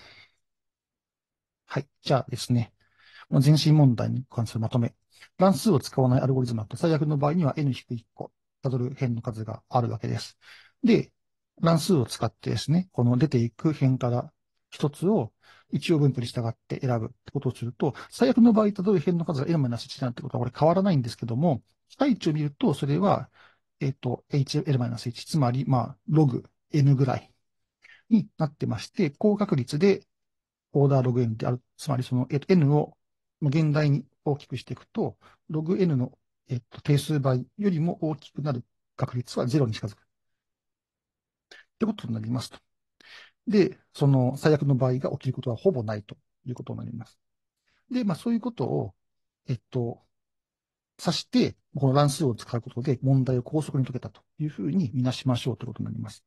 はい。じゃあですね、全身問題に関するまとめ。乱数を使わないアルゴリズムだと最悪の場合には n-1 個、たどる辺の数があるわけです。で、乱数を使ってですね、この出ていく辺から一つを一応分布に従って選ぶってことをすると、最悪の場合、例えば辺の数が l マイナス1なんてことはこれ変わらないんですけども、期待値を見ると、それは、えっ、ー、と、HL 1、つまり、まあ、ログ n ぐらいになってまして、高確率でオーダーログ n である。つまり、その、えっ、ー、と、n を現代に大きくしていくと、ログ n の、えっ、ー、と、定数倍よりも大きくなる確率は0に近づく。ってことになりますと。で、その最悪の場合が起きることはほぼないということになります。で、まあそういうことを、えっと、さして、この乱数を使うことで問題を高速に解けたというふうにみなしましょうということになります。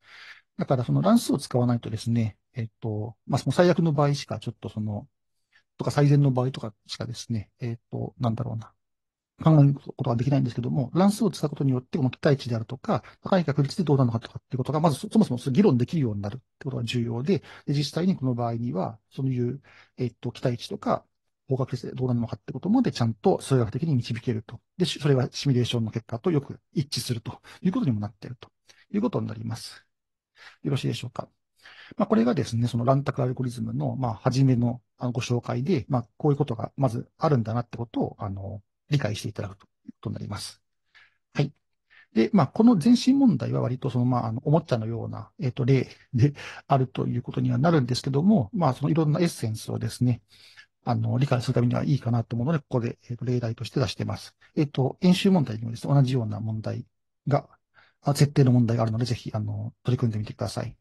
だからその乱数を使わないとですね、えっと、まあその最悪の場合しかちょっとその、とか最善の場合とかしかですね、えっと、なんだろうな、考えることができないんですけども、乱数を使うことによって、この期待値であるとか、高い確率でどうなのかとかっていうことが、まずそもそも議論できるようになるってことが重要で、で実際にこの場合には、そういう、えっと、期待値とか、方角率でどうなるのかってことまでちゃんと数学的に導けると。で、それはシミュレーションの結果とよく一致するということにもなっているということになります。よろしいでしょうか。まあ、これがですね、そのランタクアルゴリズムの、まあ、初めのご紹介で、まあ、こういうことがまずあるんだなってことを、あの、理解していただくということになります。はい。で、まあ、この全身問題は割とその、まあ、あの、おもちゃのような、えっ、ー、と、例であるということにはなるんですけども、まあ、そのいろんなエッセンスをですね、あの、理解するためにはいいかなと思うので、ここで、えっ、ー、と、例題として出してます。えっ、ー、と、演習問題にもですね、同じような問題が、設定の問題があるので、ぜひ、あの、取り組んでみてください。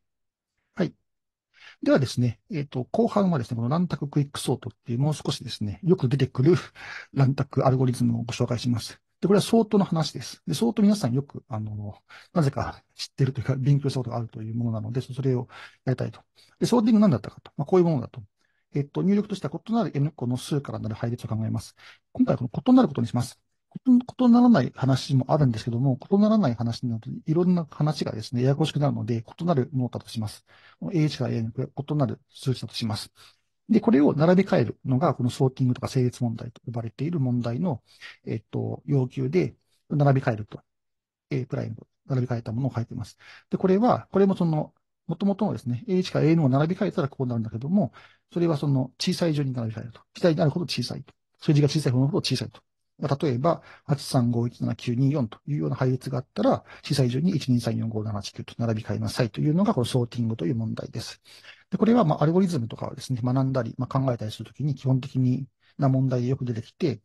ではですね、えっ、ー、と、後半はですね、このランタククイックソートっていうもう少しですね、よく出てくる [laughs] ランタクアルゴリズムをご紹介します。で、これはソートの話です。で、ソート皆さんよく、あの、なぜか知ってるというか、勉強したことがあるというものなので、それをやりたいと。で、ソーティング何だったかと。まあ、こういうものだと。えっ、ー、と、入力としては異なる N 個の数からなる配列を考えます。今回はこの異なることにします。異ならない話もあるんですけども、異ならない話になると、いろんな話がですね、ややこしくなるので、異なるものだとします。A 値から A に異なる数値だとします。で、これを並び替えるのが、このソーティングとか整列問題と呼ばれている問題の、えっと、要求で、並び替えると。A プライム並び替えたものを書いています。で、これは、これもその、もともとのですね、A 値から A のを並び替えたらこうなるんだけども、それはその小さい順に並び替えると。期待になるほど小さいと。数字が小さいほど小さいとまあ、例えば、8351794というような配列があったら、司祭順に1234579と並び替えなさいというのが、このソーティングという問題です。で、これは、まあ、アルゴリズムとかをですね、学んだり、まあ、考えたりするときに基本的にな問題でよく出てきて、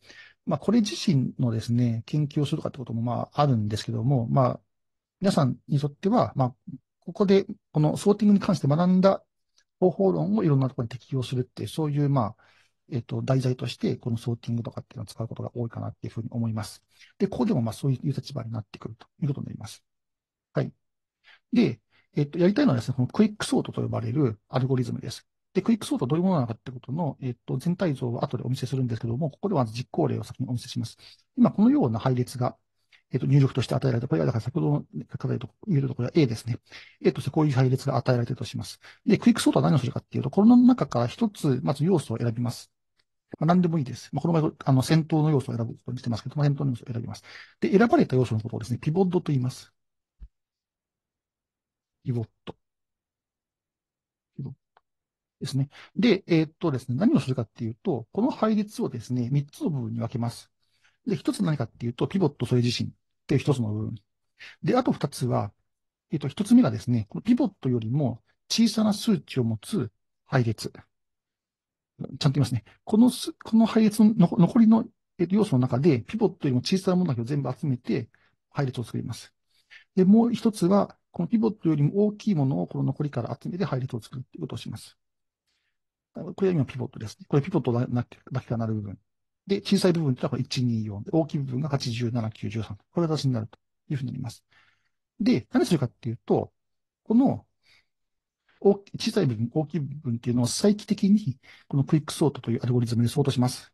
まあ、これ自身のですね、研究をするかってことも、まあ、あるんですけども、まあ、皆さんにとっては、まあ、ここで、このソーティングに関して学んだ方法論をいろんなところに適用するって、そういう、まあ、えっ、と、題材として、このソーティングとかっていうのを使うことが多いかなっていうふうに思います。で、ここでもまあそういう立場になってくるということになります。はい。で、えっ、と、やりたいのはですね、このクイックソートと呼ばれるアルゴリズムです。で、クイックソートはどういうものなのかってことの、えっ、と、全体像は後でお見せするんですけども、ここでは実行例を先にお見せします。今、このような配列が、えっ、と、入力として与えられた。これは、だから先ほどのると、言うところは A ですね。A としてこういう配列が与えられているとします。で、クイックソートは何をするかっていうと、この中から一つ、まず要素を選びます。まあ、何でもいいです。まあ、この場合、あの、戦闘の要素を選ぶことにしてますけど、まあ、戦闘の要素を選びます。で、選ばれた要素のことをですね、ピボットと言います。ピボット。ピボット。ですね。で、えー、っとですね、何をするかっていうと、この配列をですね、3つの部分に分けます。で、1つ何かっていうと、ピボットそれ自身っていう1つの部分。で、あと2つは、えー、っと、1つ目がですね、このピボットよりも小さな数値を持つ配列。ちゃんと言いますね。この、す、この配列の残りの要素の中で、ピボットよりも小さいものだけを全部集めて、配列を作ります。で、もう一つは、このピボットよりも大きいものをこの残りから集めて配列を作るということをします。これは今ピボットですね。これピボットだけがなる部分。で、小さい部分っいうのはこれ124大きい部分が87、93。これが形になるというふうになります。で、何するかっていうと、この小さい部分、大きい部分っていうのを再帰的に、このクイックソートというアルゴリズムでソートします。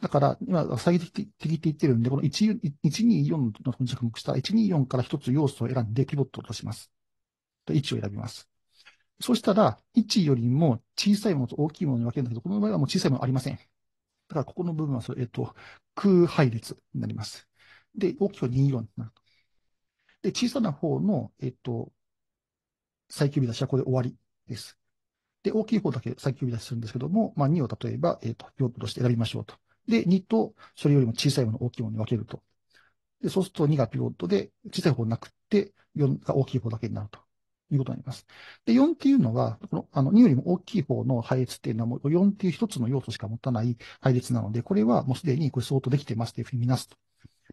だから、今、再帰的って言ってるんで、この1、124のところに着目した124から一つ要素を選んでピボットとします。位置を選びます。そうしたら、位置よりも小さいものと大きいものに分けるんだけど、この場合はもう小さいものありません。だから、ここの部分はそれ、えっと、空配列になります。で、大きくは24になると。で、小さな方の、えっと、再起日出しはこれで終わりです。で、大きい方だけ先呼び出しするんですけども、まあ、2を例えば、えっ、ー、と、用途として選びましょうと。で、2と、それよりも小さいもの、大きいものに分けると。で、そうすると2がピボットで、小さい方なくって、4が大きい方だけになるということになります。で、4っていうのは、この、あの、2よりも大きい方の配列っていうのは、もう4っていう一つの要素しか持たない配列なので、これはもうすでにこれ相当できてますっていうふうに見なすと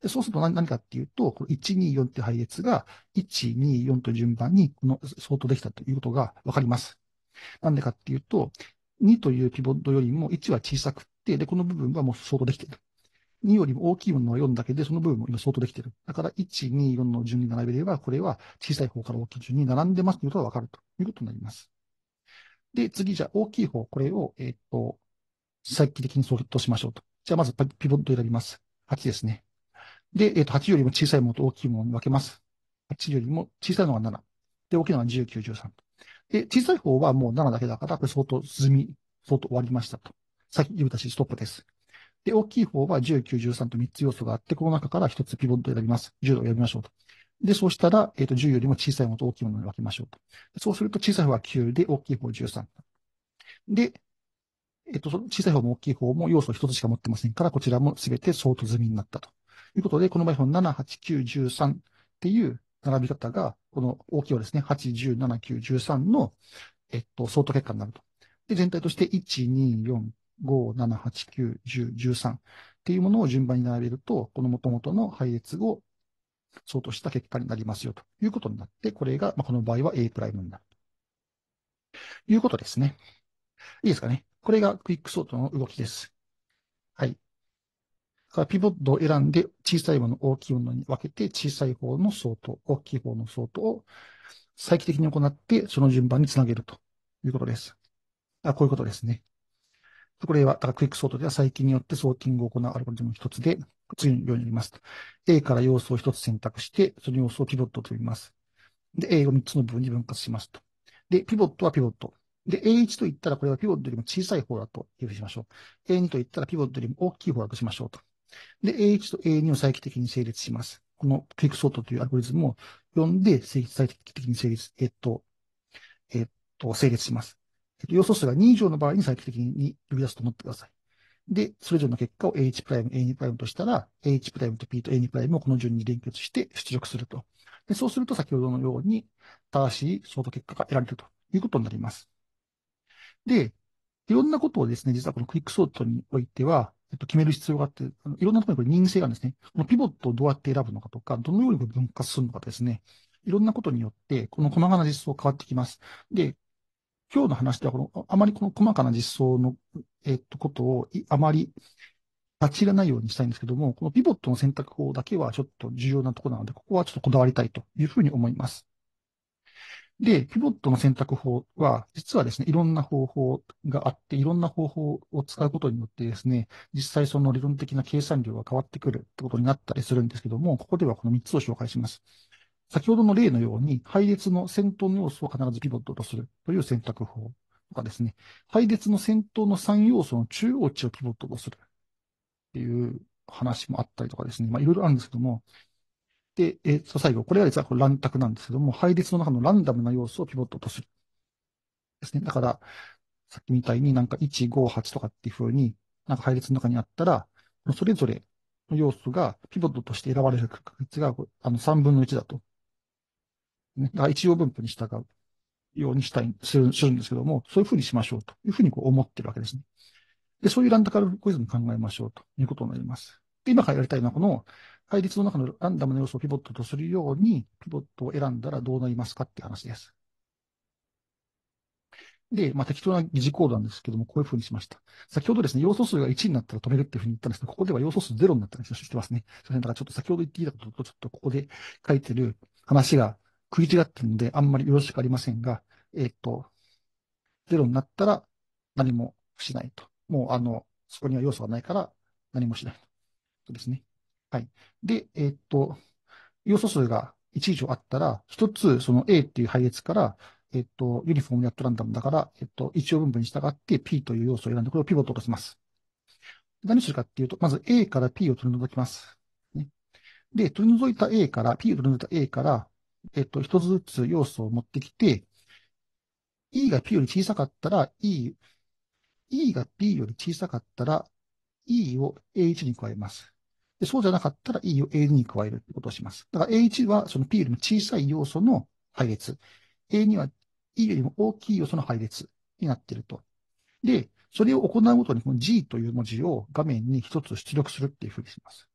でそうすると何かっていうと、この124って配列が124と順番にこの相当できたということがわかります。なんでかっていうと、2というピボットよりも1は小さくって、で、この部分はもう相当できている。2よりも大きいものは4だけで、その部分も今相当できている。だから、1、2、4の順に並べれば、これは小さい方から大きい順に並んでますということがわかるということになります。で、次、じゃあ大きい方、これを、えっ、ー、と、再帰的にソフトしましょうと。じゃあ、まずピボット選びます。8ですね。で、えっ、ー、と、8よりも小さいものと大きいものに分けます。8よりも小さいのが7。で、大きいのが19、13。で、小さい方はもう7だけだから、これ相当済み、相当終わりましたと。さっき言ったし、ストップです。で、大きい方は19、13と3つ要素があって、この中から1つピボット選びます。10を選びましょうと。で、そうしたら、えっ、ー、と、10よりも小さいものと大きいものに分けましょうと。そうすると、小さい方は9で、大きい方13。で、えっ、ー、と、小さい方も大きい方も要素1つしか持ってませんから、こちらも全て相当済みになったと。いうことで、この場合、この7、8、9、13っていう並び方が、この大きいはですね、8、10、7、9、13の、えっと、相当結果になると。で、全体として、1、2、4、5、7、8、9、10、13っていうものを順番に並べると、この元々の配列を相当した結果になりますよということになって、これが、まあ、この場合は A' になるということですね。いいですかね。これがクイックソートの動きです。はい。からピボットを選んで、小さいもの、大きいものに分けて、小さい方の相当、大きい方の相当を再帰的に行って、その順番につなげるということです。あこういうことですね。これは、だからクイックソートでは最近によってソーティングを行うアルゴリズムの一つで、次のようになります。A から要素を一つ選択して、その要素をピボットと呼びます。で、A を3つの部分に分割しますと。で、ピボットはピボット。で、A1 と言ったらこれはピボットよりも小さい方だと言うしましょう。A2 と言ったらピボットよりも大きい方だとしましょうと。で、A1 と A2 を再帰的に整列します。このクイックソートというアルゴリズムを読んで、再帰的に成立、えっと、えっと、整列します。えっと、要素数が2以上の場合に再帰的に呼び出すと思ってください。で、それぞれの結果を A1 プライム、A2 プライムとしたら、A1 プライムと P と A2 プライムをこの順に連結して出力すると。で、そうすると先ほどのように正しいソート結果が得られるということになります。で、いろんなことをですね、実はこのクイックソートにおいては、えっと、決める必要があって、あのいろんなところにこれ任性がですね、このピボットをどうやって選ぶのかとか、どのように分割するのかですね、いろんなことによって、この細かな実装変わってきます。で、今日の話ではこの、あまりこの細かな実装の、えっと、ことを、あまり立ち入らないようにしたいんですけども、このピボットの選択法だけはちょっと重要なところなので、ここはちょっとこだわりたいというふうに思います。で、ピボットの選択法は、実はですね、いろんな方法があって、いろんな方法を使うことによってですね、実際その理論的な計算量が変わってくるってことになったりするんですけども、ここではこの3つを紹介します。先ほどの例のように、配列の先頭の要素を必ずピボットとするという選択法とかですね、配列の先頭の3要素の中央値をピボットとするっていう話もあったりとかですね、まあいろいろあるんですけども、で、えっ、と、最後、これは実はこれ乱択なんですけども、配列の中のランダムな要素をピボットとする。ですね。だから、さっきみたいになんか1、5、8とかっていう風に、なんか配列の中にあったら、それぞれの要素がピボットとして選ばれる確率があの3分の1だと。ね、だから一応分布に従うようにしたい、するするんですけども、そういうふうにしましょうというふうにこう思ってるわけですね。で、そういうランダカルゴイズに考えましょうということになります。今からやりたいのは、この対立の中のランダムの要素をピボットとするように、ピボットを選んだらどうなりますかって話です。で、まあ、適当な疑似コードなんですけども、こういうふうにしました。先ほどですね、要素数が1になったら止めるっていうふうに言ったんですけど、ここでは要素数0になったりしてますね。そだからちょっと先ほど言っていたことと、ちょっとここで書いてる話が食い違ってるので、あんまりよろしくありませんが、えっ、と、0になったら何もしないと。もう、あの、そこには要素がないから何もしないと。とですね。はい。で、えー、っと、要素数が1以上あったら、1つその A っていう配列から、えっと、ユニフォームやットランダムだから、えっと、一応分布に従って P という要素を選んで、これをピボットとします。何するかっていうと、まず A から P を取り除きます。ね、で、取り除いた A から、P を取り除いた A から、えっと、一つずつ要素を持ってきて、E が P より小さかったら、E、E が P より小さかったら、E を A1 に加えます。で、そうじゃなかったら E を A2 に加えるってことをします。だから A1 はその P よりも小さい要素の配列。A2 は E よりも大きい要素の配列になっていると。で、それを行うごとにこの G という文字を画面に一つ出力するっていうふうにします。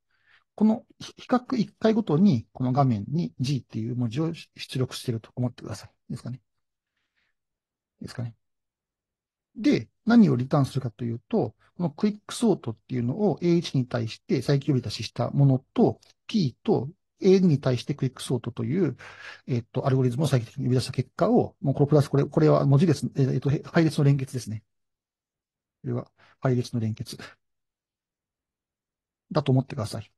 この比較一回ごとにこの画面に G っていう文字を出力していると思ってください。ですかね。ですかね。で、何をリターンするかというと、このクイックソートっていうのを A1 に対して再呼び出ししたものと、P と A2 に対してクイックソートという、えっ、と、アルゴリズムを再的に呼び出した結果を、もうこれプラスこれ、これは文字列、えっ、と、配列の連結ですね。これは配列の連結。だと思ってください。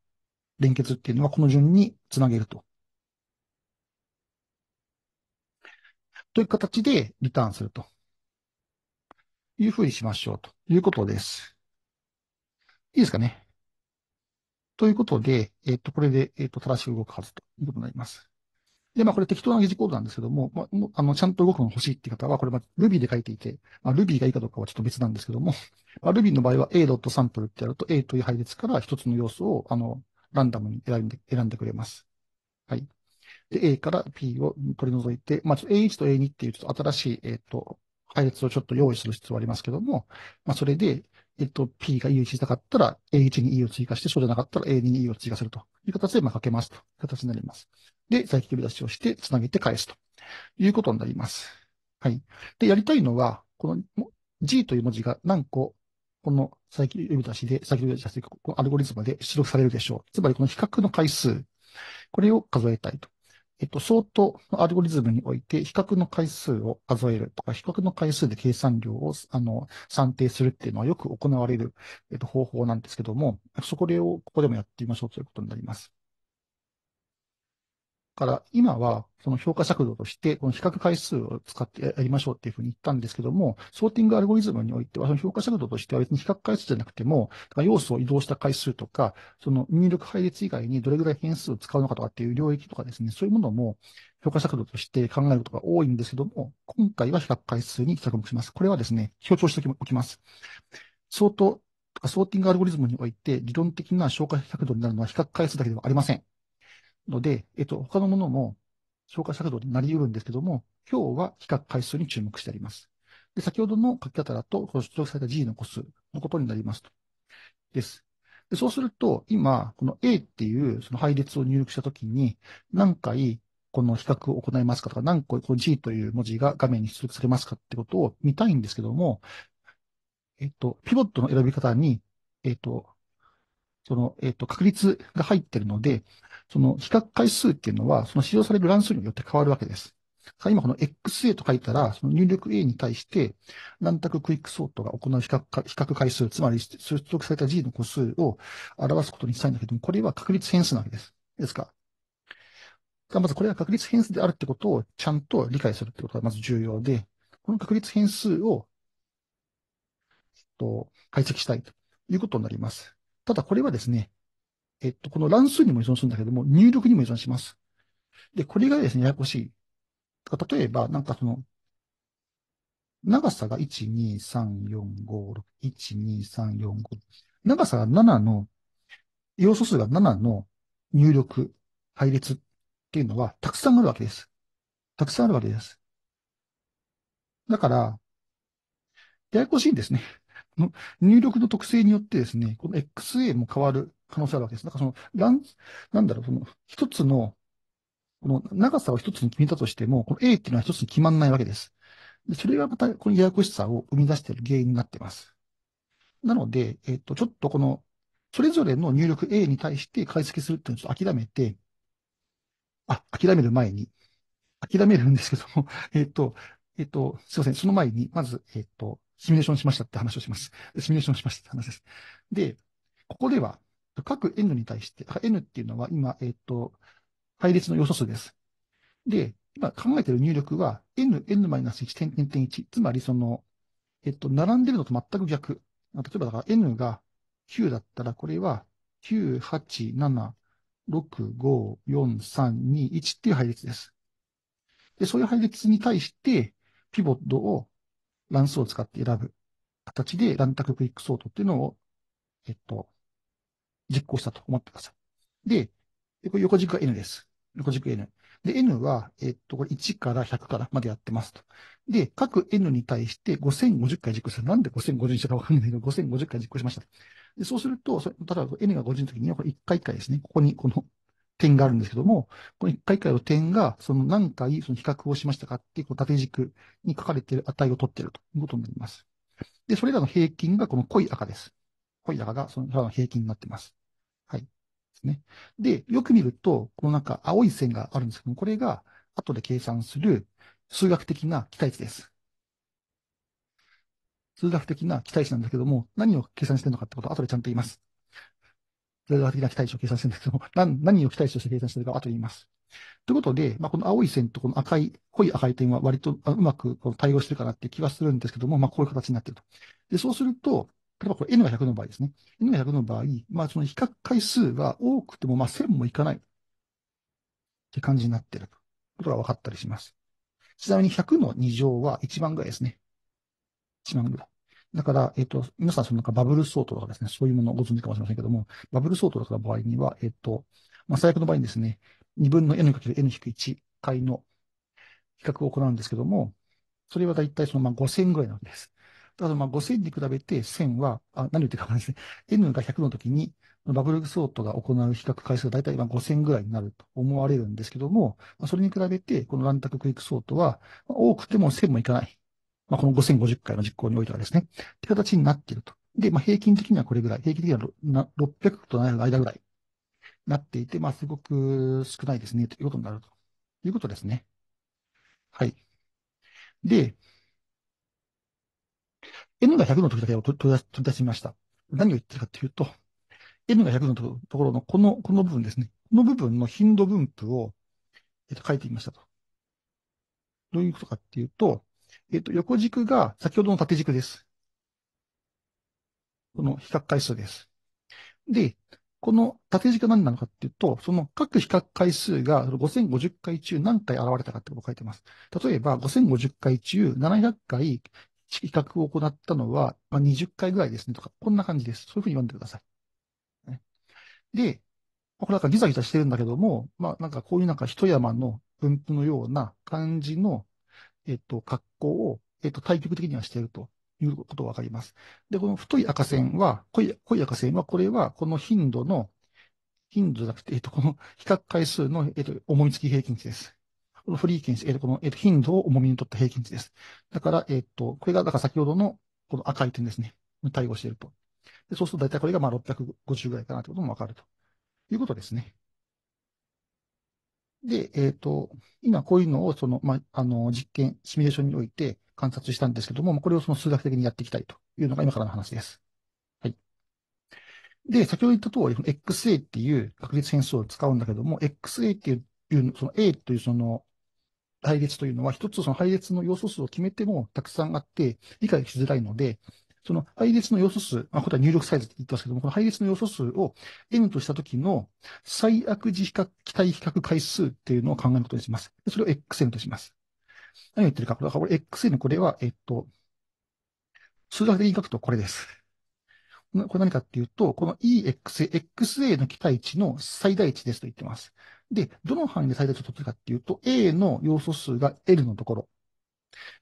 連結っていうのはこの順につなげると。という形でリターンすると。いうふうにしましょうということです。いいですかね。ということで、えっ、と、これで、えっ、と、正しく動くはずということになります。で、まあ、これ適当な疑似コードなんですけども、まあ、あの、ちゃんと動くの欲しいっていう方は、これ、まあ、Ruby で書いていて、まあ、Ruby がいいかどうかはちょっと別なんですけども、まあ、Ruby の場合は a.sample ってやると A という配列から一つの要素を、あの、ランダムに選んで、選んでくれます。はい。で、A から P を取り除いて、まあ、A1 と A2 っていうちょっと新しい、えっ、と、配列をちょっと用意する必要はありますけども、まあ、それで、えっと、P が E1 たかったら A1 に E を追加して、そうじゃなかったら A2 に E を追加するという形で、まあ、かけますという形になります。で、再起呼び出しをして、つなげて返すということになります。はい。で、やりたいのは、この G という文字が何個、この再起呼び出しで、再起呼び出しで、このアルゴリズムで出力されるでしょう。つまり、この比較の回数、これを数えたいとえっと、相当のアルゴリズムにおいて、比較の回数を数えるとか、比較の回数で計算量を、あの、算定するっていうのはよく行われる、えっと、方法なんですけども、そこをここでもやってみましょうということになります。から、今は、その評価尺度として、この比較回数を使ってやりましょうっていうふうに言ったんですけども、ソーティングアルゴリズムにおいては、その評価尺度としては別に比較回数じゃなくても、要素を移動した回数とか、その入力配列以外にどれぐらい変数を使うのかとかっていう領域とかですね、そういうものも評価尺度として考えることが多いんですけども、今回は比較回数に着目します。これはですね、強調しておきます。相当、ソーティングアルゴリズムにおいて、理論的な評価尺度になるのは比較回数だけではありません。ので、えっと、他のものも評価作動になり得るんですけども、今日は比較回数に注目してあります。で、先ほどの書き方だと、この出力された G の個数のことになりますと。です。でそうすると、今、この A っていうその配列を入力したときに、何回この比較を行いますかとか、何個この G という文字が画面に出力されますかってことを見たいんですけども、えっと、ピボットの選び方に、えっと、その、えっ、ー、と、確率が入ってるので、その比較回数っていうのは、その使用される乱数によって変わるわけです。今この XA と書いたら、その入力 A に対して、乱択クイックソートが行う比較比較回数、つまり出力された G の個数を表すことにしたいんだけども、これは確率変数なわけです。ですかまずこれが確率変数であるってことをちゃんと理解するってことがまず重要で、この確率変数を、えっと、解析したいということになります。ただこれはですね、えっと、この乱数にも依存するんだけども、入力にも依存します。で、これがですね、ややこしい。例えば、なんかその、長さが1,2,3,4,5,6,1,2,3,4,5長さが7の、要素数が7の入力、配列っていうのはたくさんあるわけです。たくさんあるわけです。だから、ややこしいんですね。の入力の特性によってですね、この XA も変わる可能性あるわけです。なんかその、ラなんだろう、その、一つの、この長さを一つに決めたとしても、この A っていうのは一つに決まんないわけです。でそれがまた、このややこしさを生み出している原因になっています。なので、えっ、と、ちょっとこの、それぞれの入力 A に対して解析するっていうのをちょっと諦めて、あ、諦める前に、諦めるんですけども、えっ、と、えっ、と、すいません、その前に、まず、えっ、と、シミュレーションしましたって話をします。シミュレーションしましたって話です。で、ここでは、各 n に対して、n っていうのは今、えっ、ー、と、配列の要素数です。で、今考えている入力は、n、n-1 点点点1。つまりその、えっ、ー、と、並んでるのと全く逆。例えばだから n が9だったら、これは9、8、7、6、5、4、3、2、1っていう配列です。で、そういう配列に対して、ピボットを乱数を使って選ぶ形で、ランタクイックソートっていうのを、えっと、実行したと思ってください。で、これ横軸が N です。横軸 N。で、N は、えっと、これ1から100からまでやってますと。で、各 N に対して5050回実行する。なんで5050にしたかわかんないけど、5050回実行しました。で、そうすると、それ例えば N が50の時には、これ1回1回ですね。ここに、この点があるんですけども、この一回一回の点が、その何回その比較をしましたかっていう、この縦軸に書かれている値を取っているということになります。で、それらの平均がこの濃い赤です。濃い赤がその平均になってます。はい。ですね。で、よく見ると、この中、青い線があるんですけども、これが後で計算する数学的な期待値です。数学的な期待値なんだけども、何を計算してるのかってことは後でちゃんと言います。ゼロ的な期待値を計算してるんですけども、[laughs] 何を期待値として計算してるか後で言います。ということで、まあ、この青い線とこの赤い、濃い赤い点は割とうまくこの対応してるかなって気はするんですけども、まあ、こういう形になってると。で、そうすると、例えばこれ N が100の場合ですね。N が100の場合、まあ、その比較回数が多くても、まあ、1000もいかないって感じになってると。ことが分かったりします。ちなみに100の2乗は1万ぐらいですね。1万ぐらい。だから、えっ、と、皆さん、そのなんかバブル相当とかですね、そういうものをご存知かもしれませんけども、バブル相当とかの場合には、えっ、と、まあ、最悪の場合にですね、2分の n かける n-1 回の比較を行うんですけども、それはだいたいそのまあ5000ぐらいなんです。ただまあ5000に比べて1000は、あ、何言ってるかわかんないですね。n が100の時に、バブルソートが行う比較回数がだいたい5000ぐらいになると思われるんですけども、それに比べて、このランタククイックソートは、多くても1000もいかないまあ、この5050回の実行においてはですね、って形になっていると。で、まあ、平均的にはこれぐらい、平均的には600と700の間ぐらいなっていて、まあ、すごく少ないですね、ということになるということですね。はい。で、N が100の時だけを取り出しました。何を言ってるかというと、N が100のところのこの、この部分ですね。この部分の頻度分布を、えっと、書いてみましたと。どういうことかっていうと、えっ、と、横軸が先ほどの縦軸です。この比較回数です。で、この縦軸何なのかっていうと、その各比較回数が5050回中何回現れたかってことを書いてます。例えば、5050回中700回比較を行ったのは、ま20回ぐらいですねとか、こんな感じです。そういうふうに読んでください。で、これなんかギザギザしてるんだけども、まあなんかこういうなんか一山の分布のような感じのえっと、格好を、えっと、対極的にはしているということがわかります。で、この太い赤線は、濃い、濃い赤線は、これは、この頻度の、頻度じゃなくて、えっと、この比較回数の、えっと、重み付き平均値です。このフリーケンス、えっと、この、えっと、頻度を重みにとった平均値です。だから、えっと、これが、だから先ほどの、この赤い点ですね、対応していると。でそうすると大体これがまあ650ぐらいかなということもわかるということですね。で、えっ、ー、と、今こういうのを、その、まあ、あの、実験、シミュレーションにおいて観察したんですけども、これをその数学的にやっていきたいというのが今からの話です。はい。で、先ほど言った通り、XA っていう確率変数を使うんだけども、XA っていう、その A というその配列というのは、一つその配列の要素数を決めてもたくさんあって、理解しづらいので、その配列の要素数、まあ、答え入力サイズって言ってますけども、この配列の要素数を n としたときの最悪時比較、期待比較回数っていうのを考えることにします。それを xn とします。何を言ってるか、これは、これ xn、これは、えっと、数学的に書くとこれです。これ何かっていうと、この EXA、XA の期待値の最大値ですと言ってます。で、どの範囲で最大値を取ってるかっていうと、A の要素数が L のところ、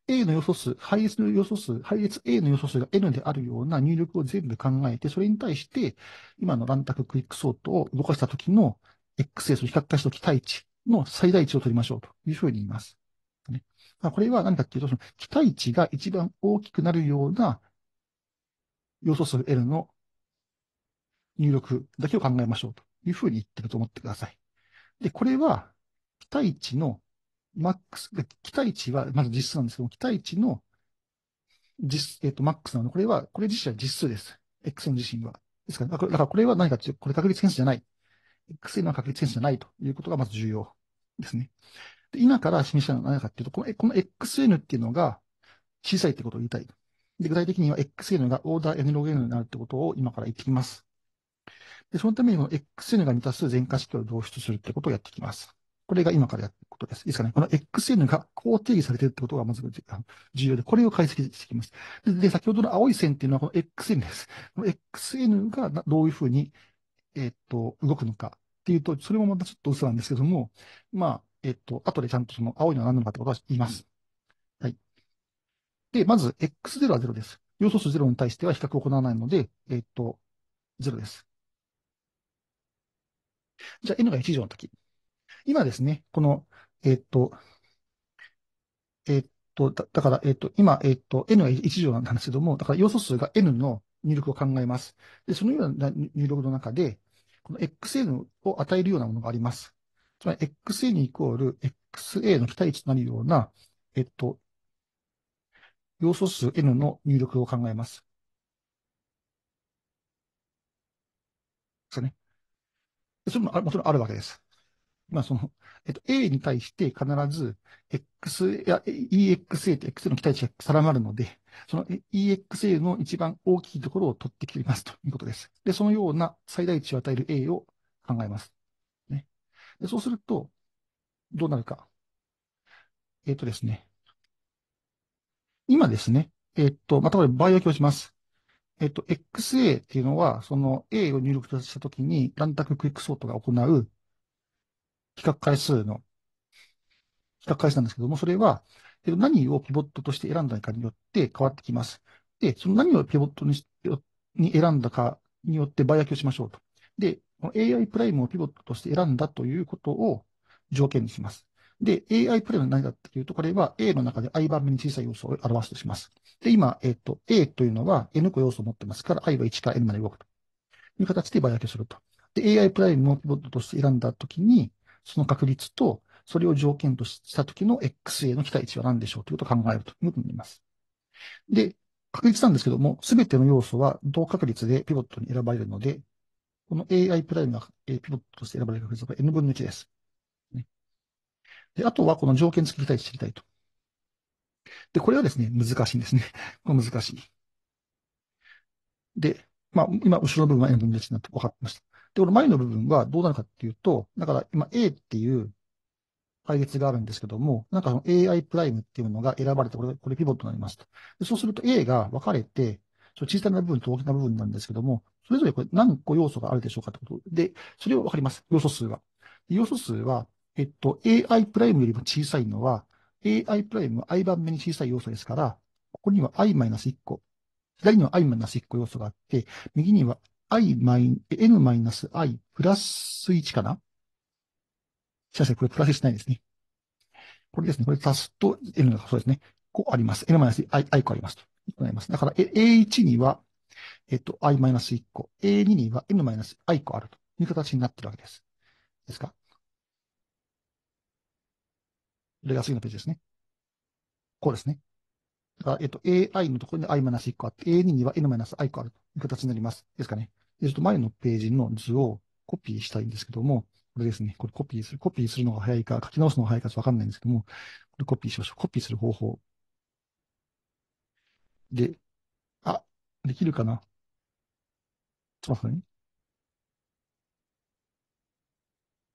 A の要素数、配列の要素数、配列 A の要素数が N であるような入力を全部考えて、それに対して、今のランタククイックソートを動かした時の XS を比較化した期待値の最大値を取りましょうというふうに言います。ね、これは何かっていうと、その期待値が一番大きくなるような要素数 L の入力だけを考えましょうというふうに言ってると思ってください。で、これは期待値のマックス、期待値は、まず実数なんですけども、期待値の実、えっ、ー、と、マックスなので、これは、これ自身は実数です。XN 自身は。ですから、だからこれは何かというと、これ確率変数じゃない。XN は確率変数じゃないということがまず重要ですね。で今から示したのは何かというと、このこの XN っていうのが小さいってことを言いたい。で、具体的には XN がオーダー N ログ N になるってことを今から言ってきます。で、そのためにこの XN が満たす全化式を導出するってことをやっていきます。これが今からやってことです。いいですかね。この XN がこう定義されているってことがまず重要で、これを解析していきます。で、先ほどの青い線っていうのはこの XN です。この XN がどういうふうに、えっと、動くのかっていうと、それもまたちょっと嘘なんですけども、まあ、えっと、後でちゃんとその青いのは何なのかってことは言います。はい。で、まず X0 は0です。要素数0に対しては比較を行わないので、えっと、0です。じゃあ N が1以上の時。今ですね、このえっと、えっと、だだから、えっと、今、えっと、n は1乗なんですけども、だから要素数が n の入力を考えます。で、そのような入力の中で、この xn を与えるようなものがあります。つまり、xn イコール xa の期待値となるような、えっと、要素数 n の入力を考えます。ですね。それも、もちろんあるわけです。まあ、その、えっと、A に対して必ず、X、や、EXA と X の期待値が定まるので、その EXA の一番大きいところを取ってきますということです。で、そのような最大値を与える A を考えます。ね。でそうすると、どうなるか。えっ、ー、とですね。今ですね、えっ、ー、と、またこれ、倍分けをします。えっ、ー、と、XA っていうのは、その A を入力したときに、ランダククイックソートが行う比較回数の、比較回数なんですけども、それは、何をピボットとして選んだかによって変わってきます。で、その何をピボットにに選んだかによって倍焼きをしましょうと。で、AI プライムをピボットとして選んだということを条件にします。で、AI プライムは何だっていうと、これは A の中で i 番目に小さい要素を表すとします。で、今、えっ、ー、と、A というのは n 個要素を持ってますから、i は1から n まで動くという形で倍焼きをすると。で、AI プライムをピボットとして選んだときに、その確率と、それを条件とした時の XA の期待値は何でしょうということを考えるということになります。で、確率なんですけども、すべての要素は同確率でピボットに選ばれるので、この AI プライムがピボットとして選ばれる確率は N 分の1です。で、あとはこの条件付き期待値知りたいと。で、これはですね、難しいんですね。[laughs] これ難しい。で、まあ、今、後ろの部分は N 分の1になって分かってました。で、この前の部分はどうなるかっていうと、だから今 A っていう解決があるんですけども、なんかその AI プライムっていうのが選ばれて、これ、これピボットになりますと。でそうすると A が分かれて、そ小さな部分と大きな部分なんですけども、それぞれこれ何個要素があるでしょうかってことで、それを分かります。要素数は。要素数は、えっと、AI プライムよりも小さいのは、AI プライムは i 番目に小さい要素ですから、ここには i-1 マイナス個、左には i-1 個要素があって、右には i マイ、n マイナス i プラス1かなしかし、これプラスしないですね。これですね。これ足すと n がそうですね。うあります。n マイナス i, i 個ありますと。となります。だから a1 には、えっと、i マイナス1個。a2 には n マイナス i 個あるという形になってるわけです。ですかこれが次のページですね。こうですね。が、えっと、AI のところに i マナス1個あって、A2 には n マナス i 個あるという形になります。ですかね。ちょっと前のページの図をコピーしたいんですけども、これですね。これコピーする。コピーするのが早いか、書き直すのが早いかわかんないんですけども、これコピーしましょう。コピーする方法。で、あ、できるかなちょっと待ってね。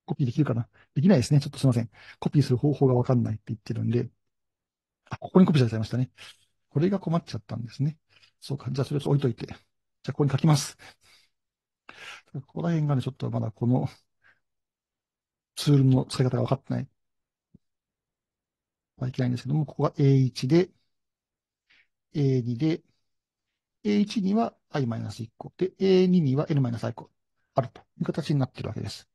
コピーできるかなできないですね。ちょっとすいません。コピーする方法がわかんないって言ってるんで、あ、ここにコピーされちゃいましたね。これが困っちゃったんですね。そうか。じゃあ、それ置いといて。じゃあ、ここに書きます。ここら辺がね、ちょっとまだこのツールの使い方が分かってない。はいけないんですけども、ここが A1 で、A2 で、A1 には i-1 個、で、A2 には n i 個あるという形になっているわけです。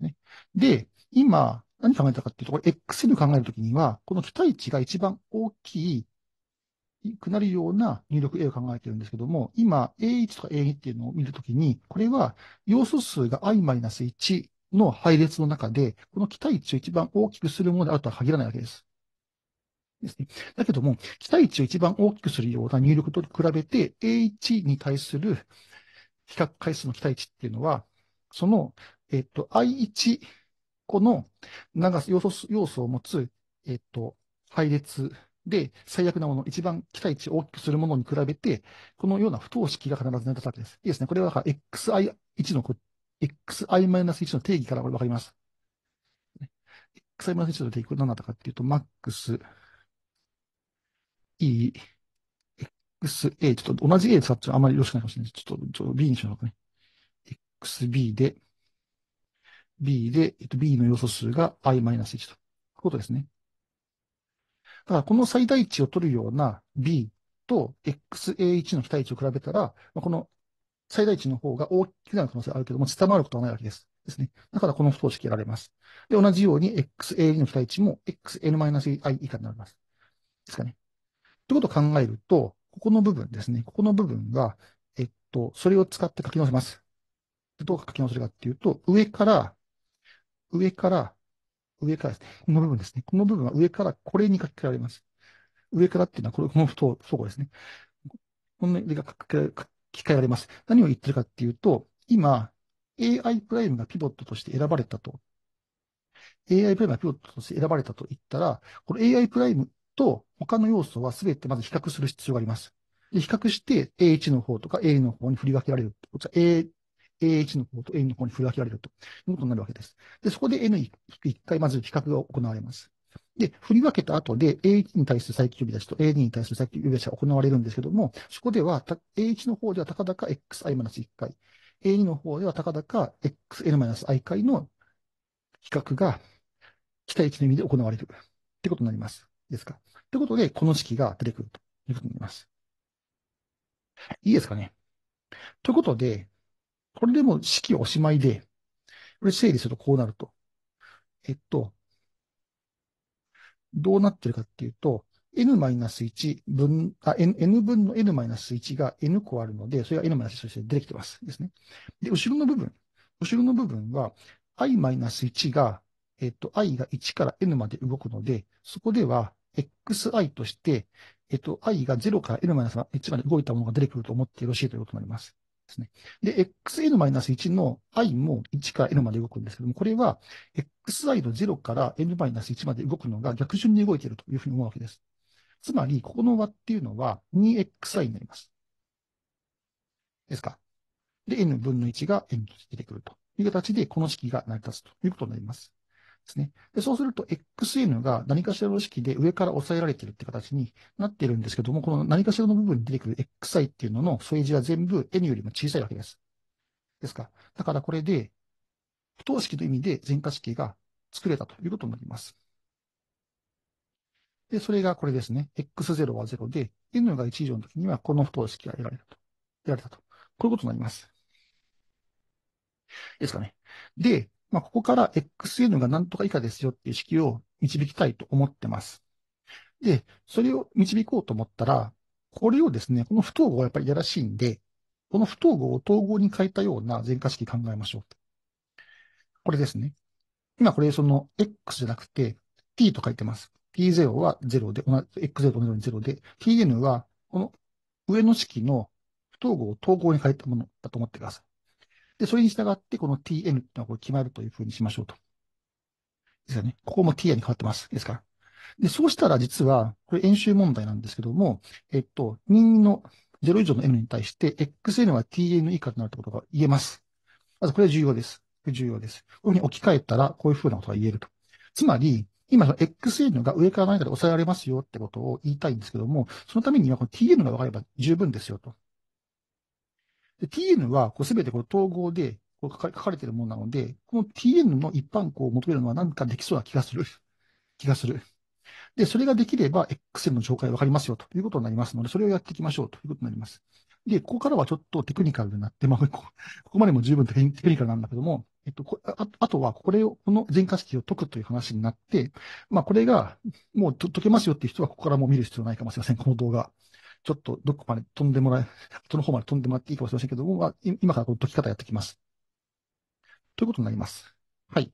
ね、で、今、何考えたかっていうと、これ x n 考えるときには、この期待値が一番大きい、くなるような入力 A を考えてるんですけども、今 A1 とか A2 っていうのを見るときに、これは要素数が i-1 の配列の中で、この期待値を一番大きくするものであるとは限らないわけです。ですね。だけども、期待値を一番大きくするような入力と比べて、A1 に対する比較回数の期待値っていうのは、その、えっと、I1 この長さ、要素、要素を持つ、えっ、と、配列で最悪なもの、一番期待値を大きくするものに比べて、このような不等式が必ず成り立つわけです。いいですね。これはだから xi1 の、xi-1 の定義からこれわかります。xi-1 の定義、これ何だったかっていうと、max e xa、ちょっと同じ a 使っちゃあまりよろしくないかもしれない。ちょっと、ちょっと b にしましょうかね。xb で、B で、えっと、B の要素数が i-1 ということですね。だから、この最大値を取るような B と XA1 の期待値を比べたら、この最大値の方が大きくなる可能性あるけども、伝わることはないわけです。ですね。だから、この不等式がられます。で、同じように XA2 の期待値も XN-i 以下になります。ですかね。ということを考えると、ここの部分ですね。ここの部分が、えっと、それを使って書き直せます。どう書き直せるかっていうと、上から上から、上からですね、この部分ですね。この部分は上からこれに書き換えられます。上からっていうのはこれ、このとそこですね。この絵が書き換えられます。何を言ってるかっていうと、今、AI プライムがピボットとして選ばれたと。AI プライムがピボットとして選ばれたと言ったら、この AI プライムと他の要素は全てまず比較する必要があります。で比較して A1 の方とか A2 の方に振り分けられるってことは、a a 1の方と N の方に振り分けられるということになるわけです。で、そこで N1 回まず比較が行われます。で、振り分けた後で A1 に対する再起呼び出しと A2 に対する再起呼び出しが行われるんですけども、そこでは A1 の方では高々 XI-1 回、A2 の方では高々 XN-I 回の比較が期待値の意味で行われるってことになります。ですか。ということで、この式が出てくるということになります。いいですかね。ということで、これでも式おしまいで、これ整理するとこうなると。えっと、どうなってるかっていうと、n-1 分、あ、n, n 分の n-1 が n 個あるので、それが n-1 として出てきてます。ですね。で、後ろの部分、後ろの部分は i-1 が、えっと、i が1から n まで動くので、そこでは xi として、えっと、i が0から n-1 まで動いたものが出てくると思ってよろしいということになります。ですね。で、xn-1 の i も1から n まで動くんですけども、これは xi の0から n-1 まで動くのが逆順に動いているというふうに思うわけです。つまり、ここの和っていうのは 2xi になります。ですか。で、n 分の1が n として出てくるという形で、この式が成り立つということになります。ですね。で、そうすると XN が何かしらの式で上から抑えられてるって形になってるんですけども、この何かしらの部分に出てくる XI っていうのの添え字は全部 N よりも小さいわけです。ですか。だからこれで、不等式の意味で全化式が作れたということになります。で、それがこれですね。x0 は0で、n が1以上の時にはこの不等式が得られると。得られたと。こういうことになります。ですかね。で、まあ、ここから xn が何とか以下ですよっていう式を導きたいと思ってます。で、それを導こうと思ったら、これをですね、この不統合はやっぱりいやらしいんで、この不統合を統合に変えたような全化式考えましょう。これですね。今これその x じゃなくて t と書いてます。t0 は0で、同じ、x0 と同じように0で、tn はこの上の式の不統合を統合に変えたものだと思ってください。で、それに従って、この tn っていうのはこれ決まるというふうにしましょうと。ですよね。ここも tn に変わってます。ですから。で、そうしたら実は、これ演習問題なんですけども、えっと、任意の0以上の n に対して、xn は tn 以下となるってことが言えます。まずこれは重要です。重要です。こういうふうに置き換えたら、こういうふうなことが言えると。つまり、今、の XN が上から何かで抑えられますよってことを言いたいんですけども、そのためにはこの TN が分かれば十分ですよと。tn はすべてこれ統合でこう書かれているものなので、この tn の一般項を求めるのは何かできそうな気がする。[laughs] 気がする。で、それができれば x c の紹介わかりますよということになりますので、それをやっていきましょうということになります。で、ここからはちょっとテクニカルになって、まあ、[laughs] ここまでも十分テクニカルなんだけども、えっと、ああとは、これを、この全化式を解くという話になって、まあ、これが、もう解けますよっていう人は、ここからもう見る必要ないかもしれません、この動画。ちょっとどこまで飛んでもらえ、そ [laughs] の方まで飛んでもらっていいかもしれませんけども、まあ、今からこの解き方やってきます。ということになります。はい。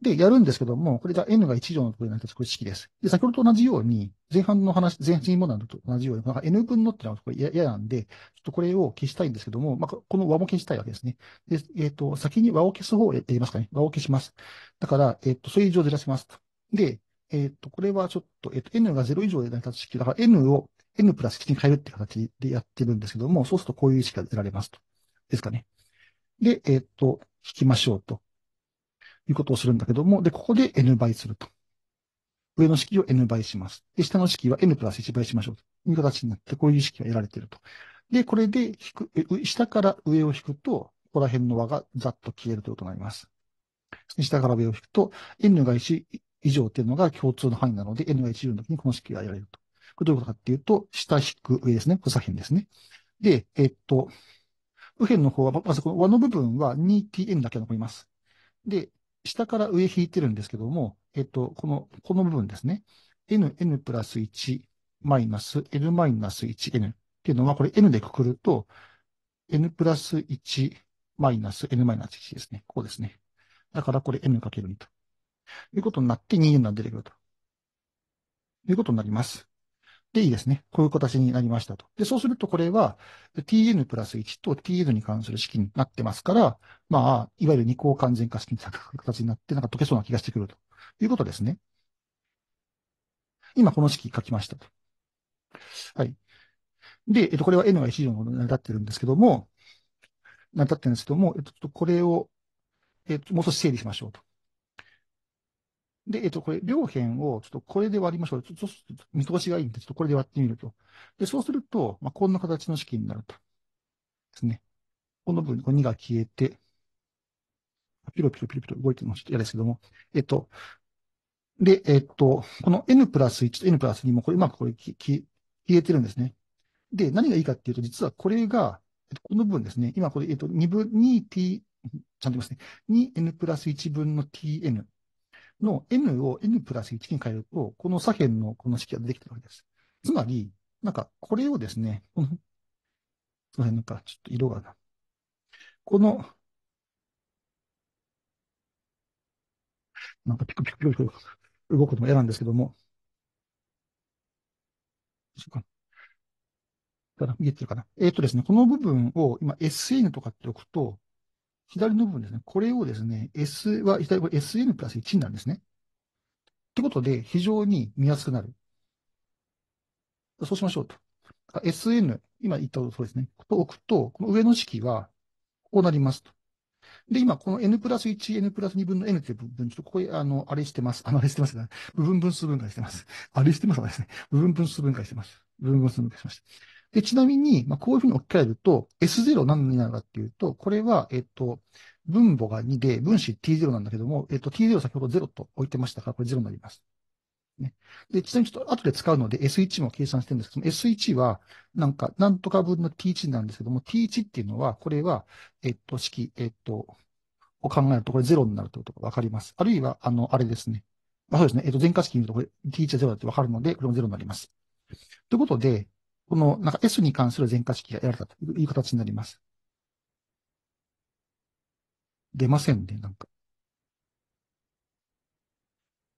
で、やるんですけども、これじゃあ n が1乗のところになりたこれ式です。で、先ほどと同じように、前半の話、前半問題と同じように、なんか n 分のってのはこれ嫌なんで、ちょっとこれを消したいんですけども、まあ、この和も消したいわけですね。で、えっ、ー、と、先に和を消す方をやりますかね。和を消します。だから、えっ、ー、と、それ以上ずらします。で、えっ、ー、と、これはちょっと、えっ、と、n が0以上で成り立つ式だから、n を N プラス1に変えるって形でやってるんですけども、そうするとこういう識が得られますと。ですかね。で、えっ、ー、と、引きましょうと。いうことをするんだけども、で、ここで n 倍すると。上の式を n 倍します。で、下の式は n プラス1倍しましょうという形になって、こういう式が得られていると。で、これで引く、下から上を引くと、ここら辺の和がざっと消えるということになります。下から上を引くと、n が1以上っていうのが共通の範囲なので、n が1以上の時にこの式が得られると。これどういうことかっていうと、下引く上ですね。こ左辺ですね。で、えっと、右辺の方は、まずこの和の部分は 2tn だけ残ります。で、下から上引いてるんですけども、えっと、この、この部分ですね。n, n プラス1、マイナス、n マイナス 1n っていうのは、これ n でくくると、n プラス1、マイナス n マイナス1ですね。こうですね。だからこれ n かける2と。いうことになって 2n が出てくると。いうことになります。でいいですね。こういう形になりましたと。で、そうするとこれは tn プラス1と tn に関する式になってますから、まあ、いわゆる二項完全化式に形になって、なんか解けそうな気がしてくるということですね。今この式書きましたと。はい。で、えっと、これは n が1以上のものになってるんですけども、なだってるんですけども、えっと、これを、えっと、もう少し整理しましょうと。で、えっと、これ、両辺を、ちょっとこれで割りましょう。ちょっと見通しがいいんで、ちょっとこれで割ってみると。で、そうすると、まあ、こんな形の式になると。ですね。この分、この2が消えて、ピロピロピロピロ動いてるのちょっと嫌ですけども。えっと、で、えっと、この n プラス1と n プラス2も、これ、うまくこれ消えてるんですね。で、何がいいかっていうと、実はこれが、この分ですね。今これ、えっと、2分、2t、ちゃんと言いますね。2n プラス1分の tn の n を n プラス1に変えると、この左辺のこの式が出てきてるわけです。つまり、なんかこれをですね、この、すの辺なんかちょっと色がな。この、なんかピクピクピクピク動くのも嫌なんですけども、そか。見えてるかな。えっ、ー、とですね、この部分を今 SN とかっておくと、左の部分ですね。これをですね、S は左、これ SN プラス1になるんですね。ってことで、非常に見やすくなる。そうしましょうと。SN、今言ったことですね。と置くと、この上の式は、こうなりますと。で、今、この n プラス1、n プラス2分の n という部分、ちょっとここへ、あの、あれしてます。あの、あれしてます、ね。部分分数分解してます。あれしてます、ですね。部分分数分解してます。部分分数分解しました。で、ちなみに、まあ、こういうふうに置き換えると、S0 何になるかっていうと、これは、えっと、分母が2で、分子 T0 なんだけども、えっと、T0 先ほど0と置いてましたから、これ0になります。ね。で、ちなみにちょっと後で使うので S1 も計算してるんですけども、S1 は、なんか、なんとか分の T1 なんですけども、T1 っていうのは、これは、えっと、式、えっと、を考えると、これ0になるということがわかります。あるいは、あの、あれですね。あそうですね。えっと、全化式言うと、これ T1 は0だってわかるので、これも0になります。ということで、この、なんか S に関する全化式が得られたという形になります。出ませんね、なんか。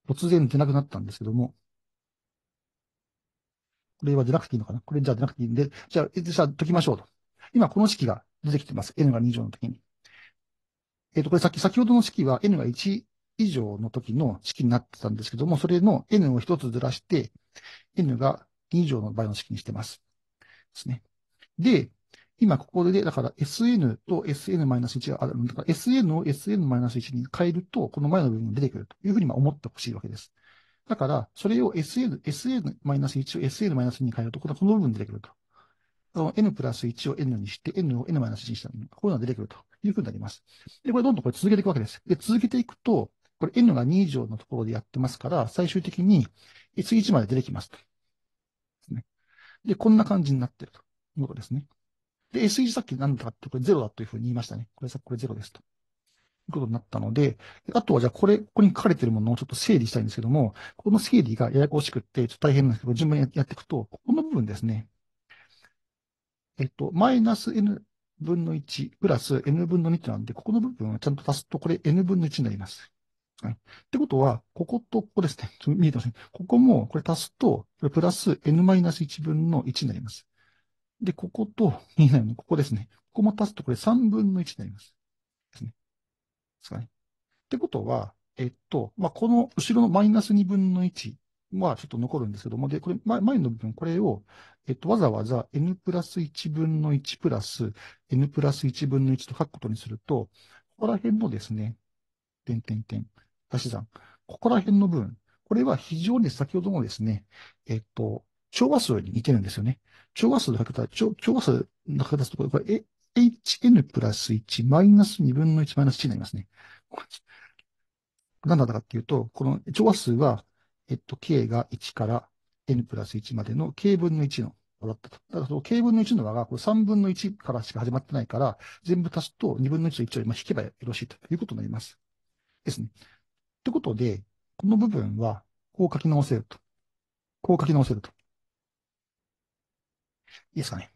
突然出なくなったんですけども。これは出なくていいのかなこれじゃあ出なくていいんで、じゃあ、じゃあ解きましょうと。今この式が出てきてます。n が2乗の時に。えっ、ー、と、これさっき、先ほどの式は n が1以上の時の式になってたんですけども、それの n を1つずらして、n が以上の倍の式にしてます。ですね。で、今ここで、だから SN と SN-1 があるんだから SN を SN-1 に変えると、この前の部分が出てくるというふうに思ってほしいわけです。だから、それを SN、SN-1 を SN-2 に変えると、この部分出てくると。n プラス1を n にして、n を n-1 にしたこういうのが出てくるというふうになります。で、これどんどんこれ続けていくわけです。で、続けていくと、これ n が2以上のところでやってますから、最終的に S1 まで出てきますで、こんな感じになってるということですね。で、s e さっき何だかって、これ0だというふうに言いましたね。これさっきこれ0ですと。いうことになったので、あとはじゃあこれ、ここに書かれてるものをちょっと整理したいんですけども、この整理がややこしくって、ちょっと大変なんですけど、順番にやっていくと、ここの部分ですね。えっと、マイナス n 分の1プラス n 分の2ってなんで、ここの部分をちゃんと足すと、これ n 分の1になります。はい、ね。ってことは、こことここですね。ちょっと見えてません。ここも、これ足すと、これプラス n-1 分の1になります。で、ここと見えないの、ここですね。ここも足すと、これ3分の1になります。ですね。ですかね。ってことは、えっと、まあ、この後ろのマイナス2分の1はちょっと残るんですけども、で、これ、前の部分、これを、えっと、わざわざ n プラス1分の1プラス n プラス1分の1と書くことにすると、ここら辺のですね、点点点。足し算。ここら辺の部分。これは非常に先ほどのですね、えっと、調和数に似てるんですよね。調和数の書き方、調和数の書き方すると、これ、え、hn プラス1マイナス2分の1マイナス1になりますね。なんだかっていうと、この調和数は、えっと、k が1から n プラス1までの k 分の1のだったと。だからその k 分の1の和がこれ3分の1からしか始まってないから、全部足すと2分の1と1を今引けばよろしいということになります。ですね。ってことで、この部分は、こう書き直せると。こう書き直せると。いいですかね。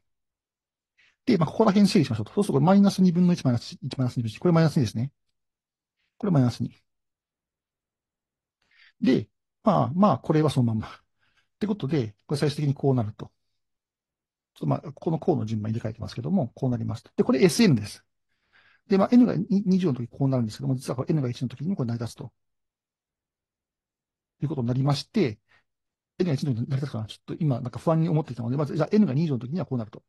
で、まあ、ここら辺整理しましょうと。そうすると、これマイナス2分の1マイナス1マイナス2分の1。これマイナス2ですね。これマイナス2。で、まあ、まあ、これはそのまま。ってことで、これ最終的にこうなると。ちょっとまあ、この項の順番入れ替えてますけども、こうなりますで、これ SN です。で、まあ、N が20の時こうなるんですけども、実はこれ N が1の時にこれ成り立つと。ということになりまして、n が1のになりたかな、ちょっと今、なんか不安に思ってきたので、まず、じゃあ n が2以上の時にはこうなると。とい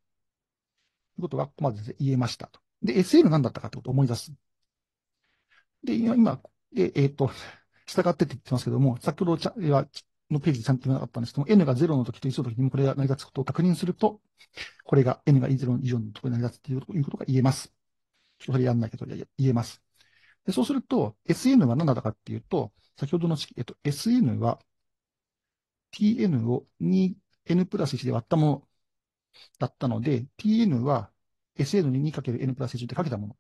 うことが、ここまで言えましたと。で、SL 何だったかってことを思い出す。で、今、今、えっ、ー、と、従ってって言ってますけども、先ほどちゃは、のページでちゃんと言わなかったんですけども、n が0の時と1の時にもこれが成り立つことを確認すると、これが n が0以上のところに成り立つということが言えます。ちょっとそれやんないけど、言えます。でそうすると、SN は何だったかっていうと、先ほどの式、えっと、SN は tn を 2n プラス1で割ったものだったので、tn は sn に 2×n プラス1でかけたもの。だ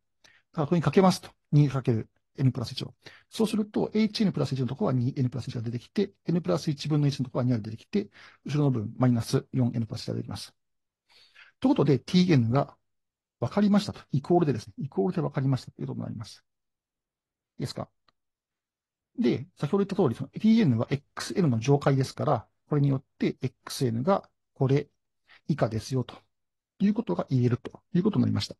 からここにかけますと。2×n プラス1を。そうすると、hn プラス1のところは 2n プラス1が出てきて、n プラス1分の1のところは2が出てきて、後ろの分、マイナス 4n プラス1が出てきます。ということで、tn が分かりましたと。イコールでですね、イコールで分かりましたということになります。ですか。で、先ほど言った通り、その tn は xn の上階ですから、これによって xn がこれ以下ですよということが言えるということになりました。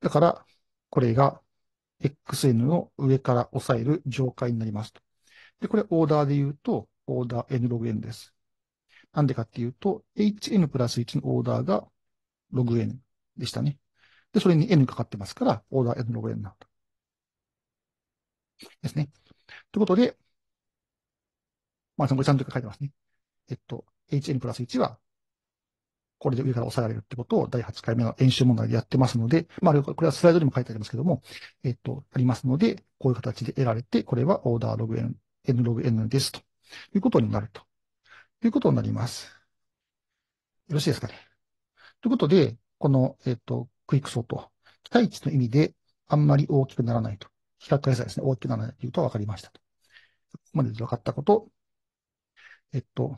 だから、これが xn を上から押さえる上階になりますと。で、これオーダーで言うと、オーダー n ログ n です。なんでかっていうと、hn プラス1のオーダーがログ n でしたね。で、それに n かかってますから、オーダー n ログ n になると。ですね。ということで、まあ、そのちゃんと書いてますね。えっと、hn プラス1は、これで上から押さえられるってことを第8回目の演習問題でやってますので、まあ、これはスライドにも書いてありますけども、えっと、ありますので、こういう形で得られて、これはオーダーログ n、n ログ n ですということになるということになります。よろしいですかね。ということで、この、えっと、クイックソート、期待値の意味であんまり大きくならないと比較野菜ですね。大きな野菜というと分かりましたと。ここまでで分かったこと。えっと、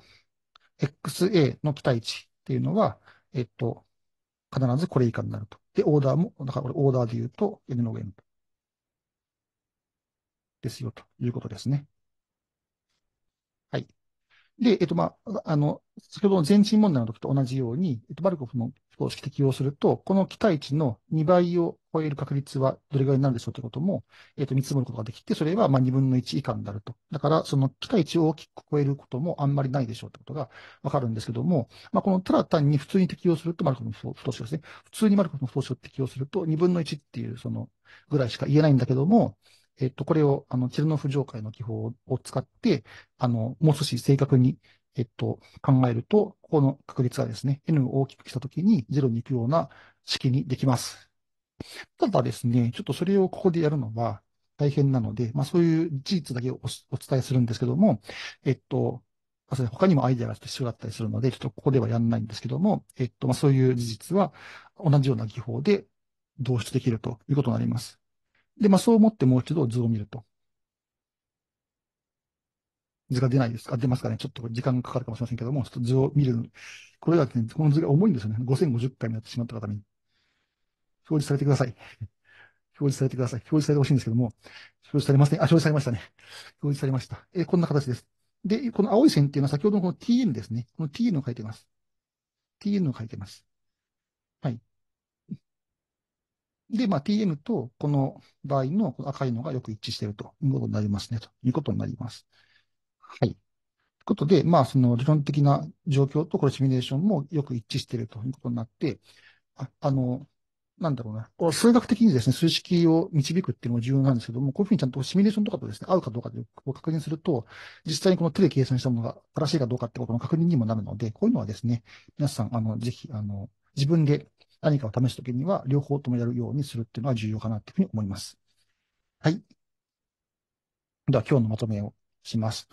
XA の期待値っていうのは、えっと、必ずこれ以下になると。で、オーダーも、だからオーダーで言うと N の N ですよということですね。はい。で、えっと、まあ、あの、先ほどの全身問題の時と同じように、えっと、バルコフの公式適用すると、この期待値の2倍を超える確率はどれぐらいになるでしょうということも、えっ、ー、と、見積もることができて、それはまあ2分の1以下になると。だから、その期待値を大きく超えることもあんまりないでしょうということがわかるんですけども、まあ、このただ単に普通に適用するとマルコフの不等式ですね。普通にマルコフの不等式を適用すると、2分の1っていう、その、ぐらいしか言えないんだけども、えっ、ー、と、これを、あの、チェルノフ上界の記法を使って、あの、もう少し正確にえっと、考えると、ここの確率がですね、n を大きくしたときに0に行くような式にできます。ただですね、ちょっとそれをここでやるのは大変なので、まあそういう事実だけをお伝えするんですけども、えっと、他にもアイデアが必要だったりするので、ちょっとここではやんないんですけども、えっと、まあそういう事実は同じような技法で導出できるということになります。で、まあそう思ってもう一度図を見ると。図が出ないですか出ますかねちょっと時間がかかるかもしれませんけども、ちょっと図を見る。これがですね、この図が重いんですよね。5050回になってしまった方に。表示されてください。表示されてください。表示されてほしいんですけども、表示されません、ね。あ、表示されましたね。表示されました。え、こんな形です。で、この青い線っていうのは先ほどのこの tn ですね。この tn を書いてます。tn を書いてます。はい。で、まあ、tn とこの場合のこの赤いのがよく一致しているということになりますね、ということになります。はい。ということで、まあ、その理論的な状況と、これシミュレーションもよく一致しているということになって、ああの、なんだろうな、こう数学的にですね、数式を導くっていうのも重要なんですけども、こういうふうにちゃんとシミュレーションとかとですね、合うかどうかを確認すると、実際にこの手で計算したものが正しいかどうかってことの確認にもなるので、こういうのはですね、皆さん、あの、ぜひ、あの、自分で何かを試すときには、両方ともやるようにするっていうのは重要かなっていうふうに思います。はい。では、今日のまとめをします。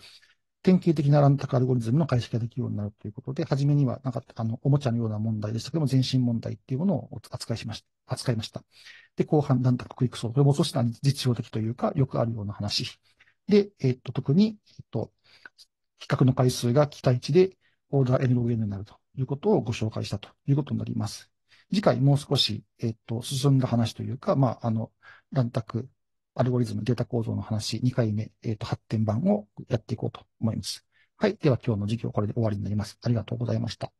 典型的なランタクアルゴリズムの解析ができるようになるということで、初めにはなんかあのおもちゃのような問題でしたけども、全身問題っていうものを扱いしました。扱いました。で、後半、ランタククイックソー。これもそしたら実用的というか、よくあるような話。で、えっと、特に、えっと、比較の回数が期待値で、オーダー N ログ N になるということをご紹介したということになります。次回もう少し、えっと、進んだ話というか、まあ、あの、ランタクアルゴリズム、データ構造の話、2回目、えっ、ー、と、発展版をやっていこうと思います。はい。では今日の授業これで終わりになります。ありがとうございました。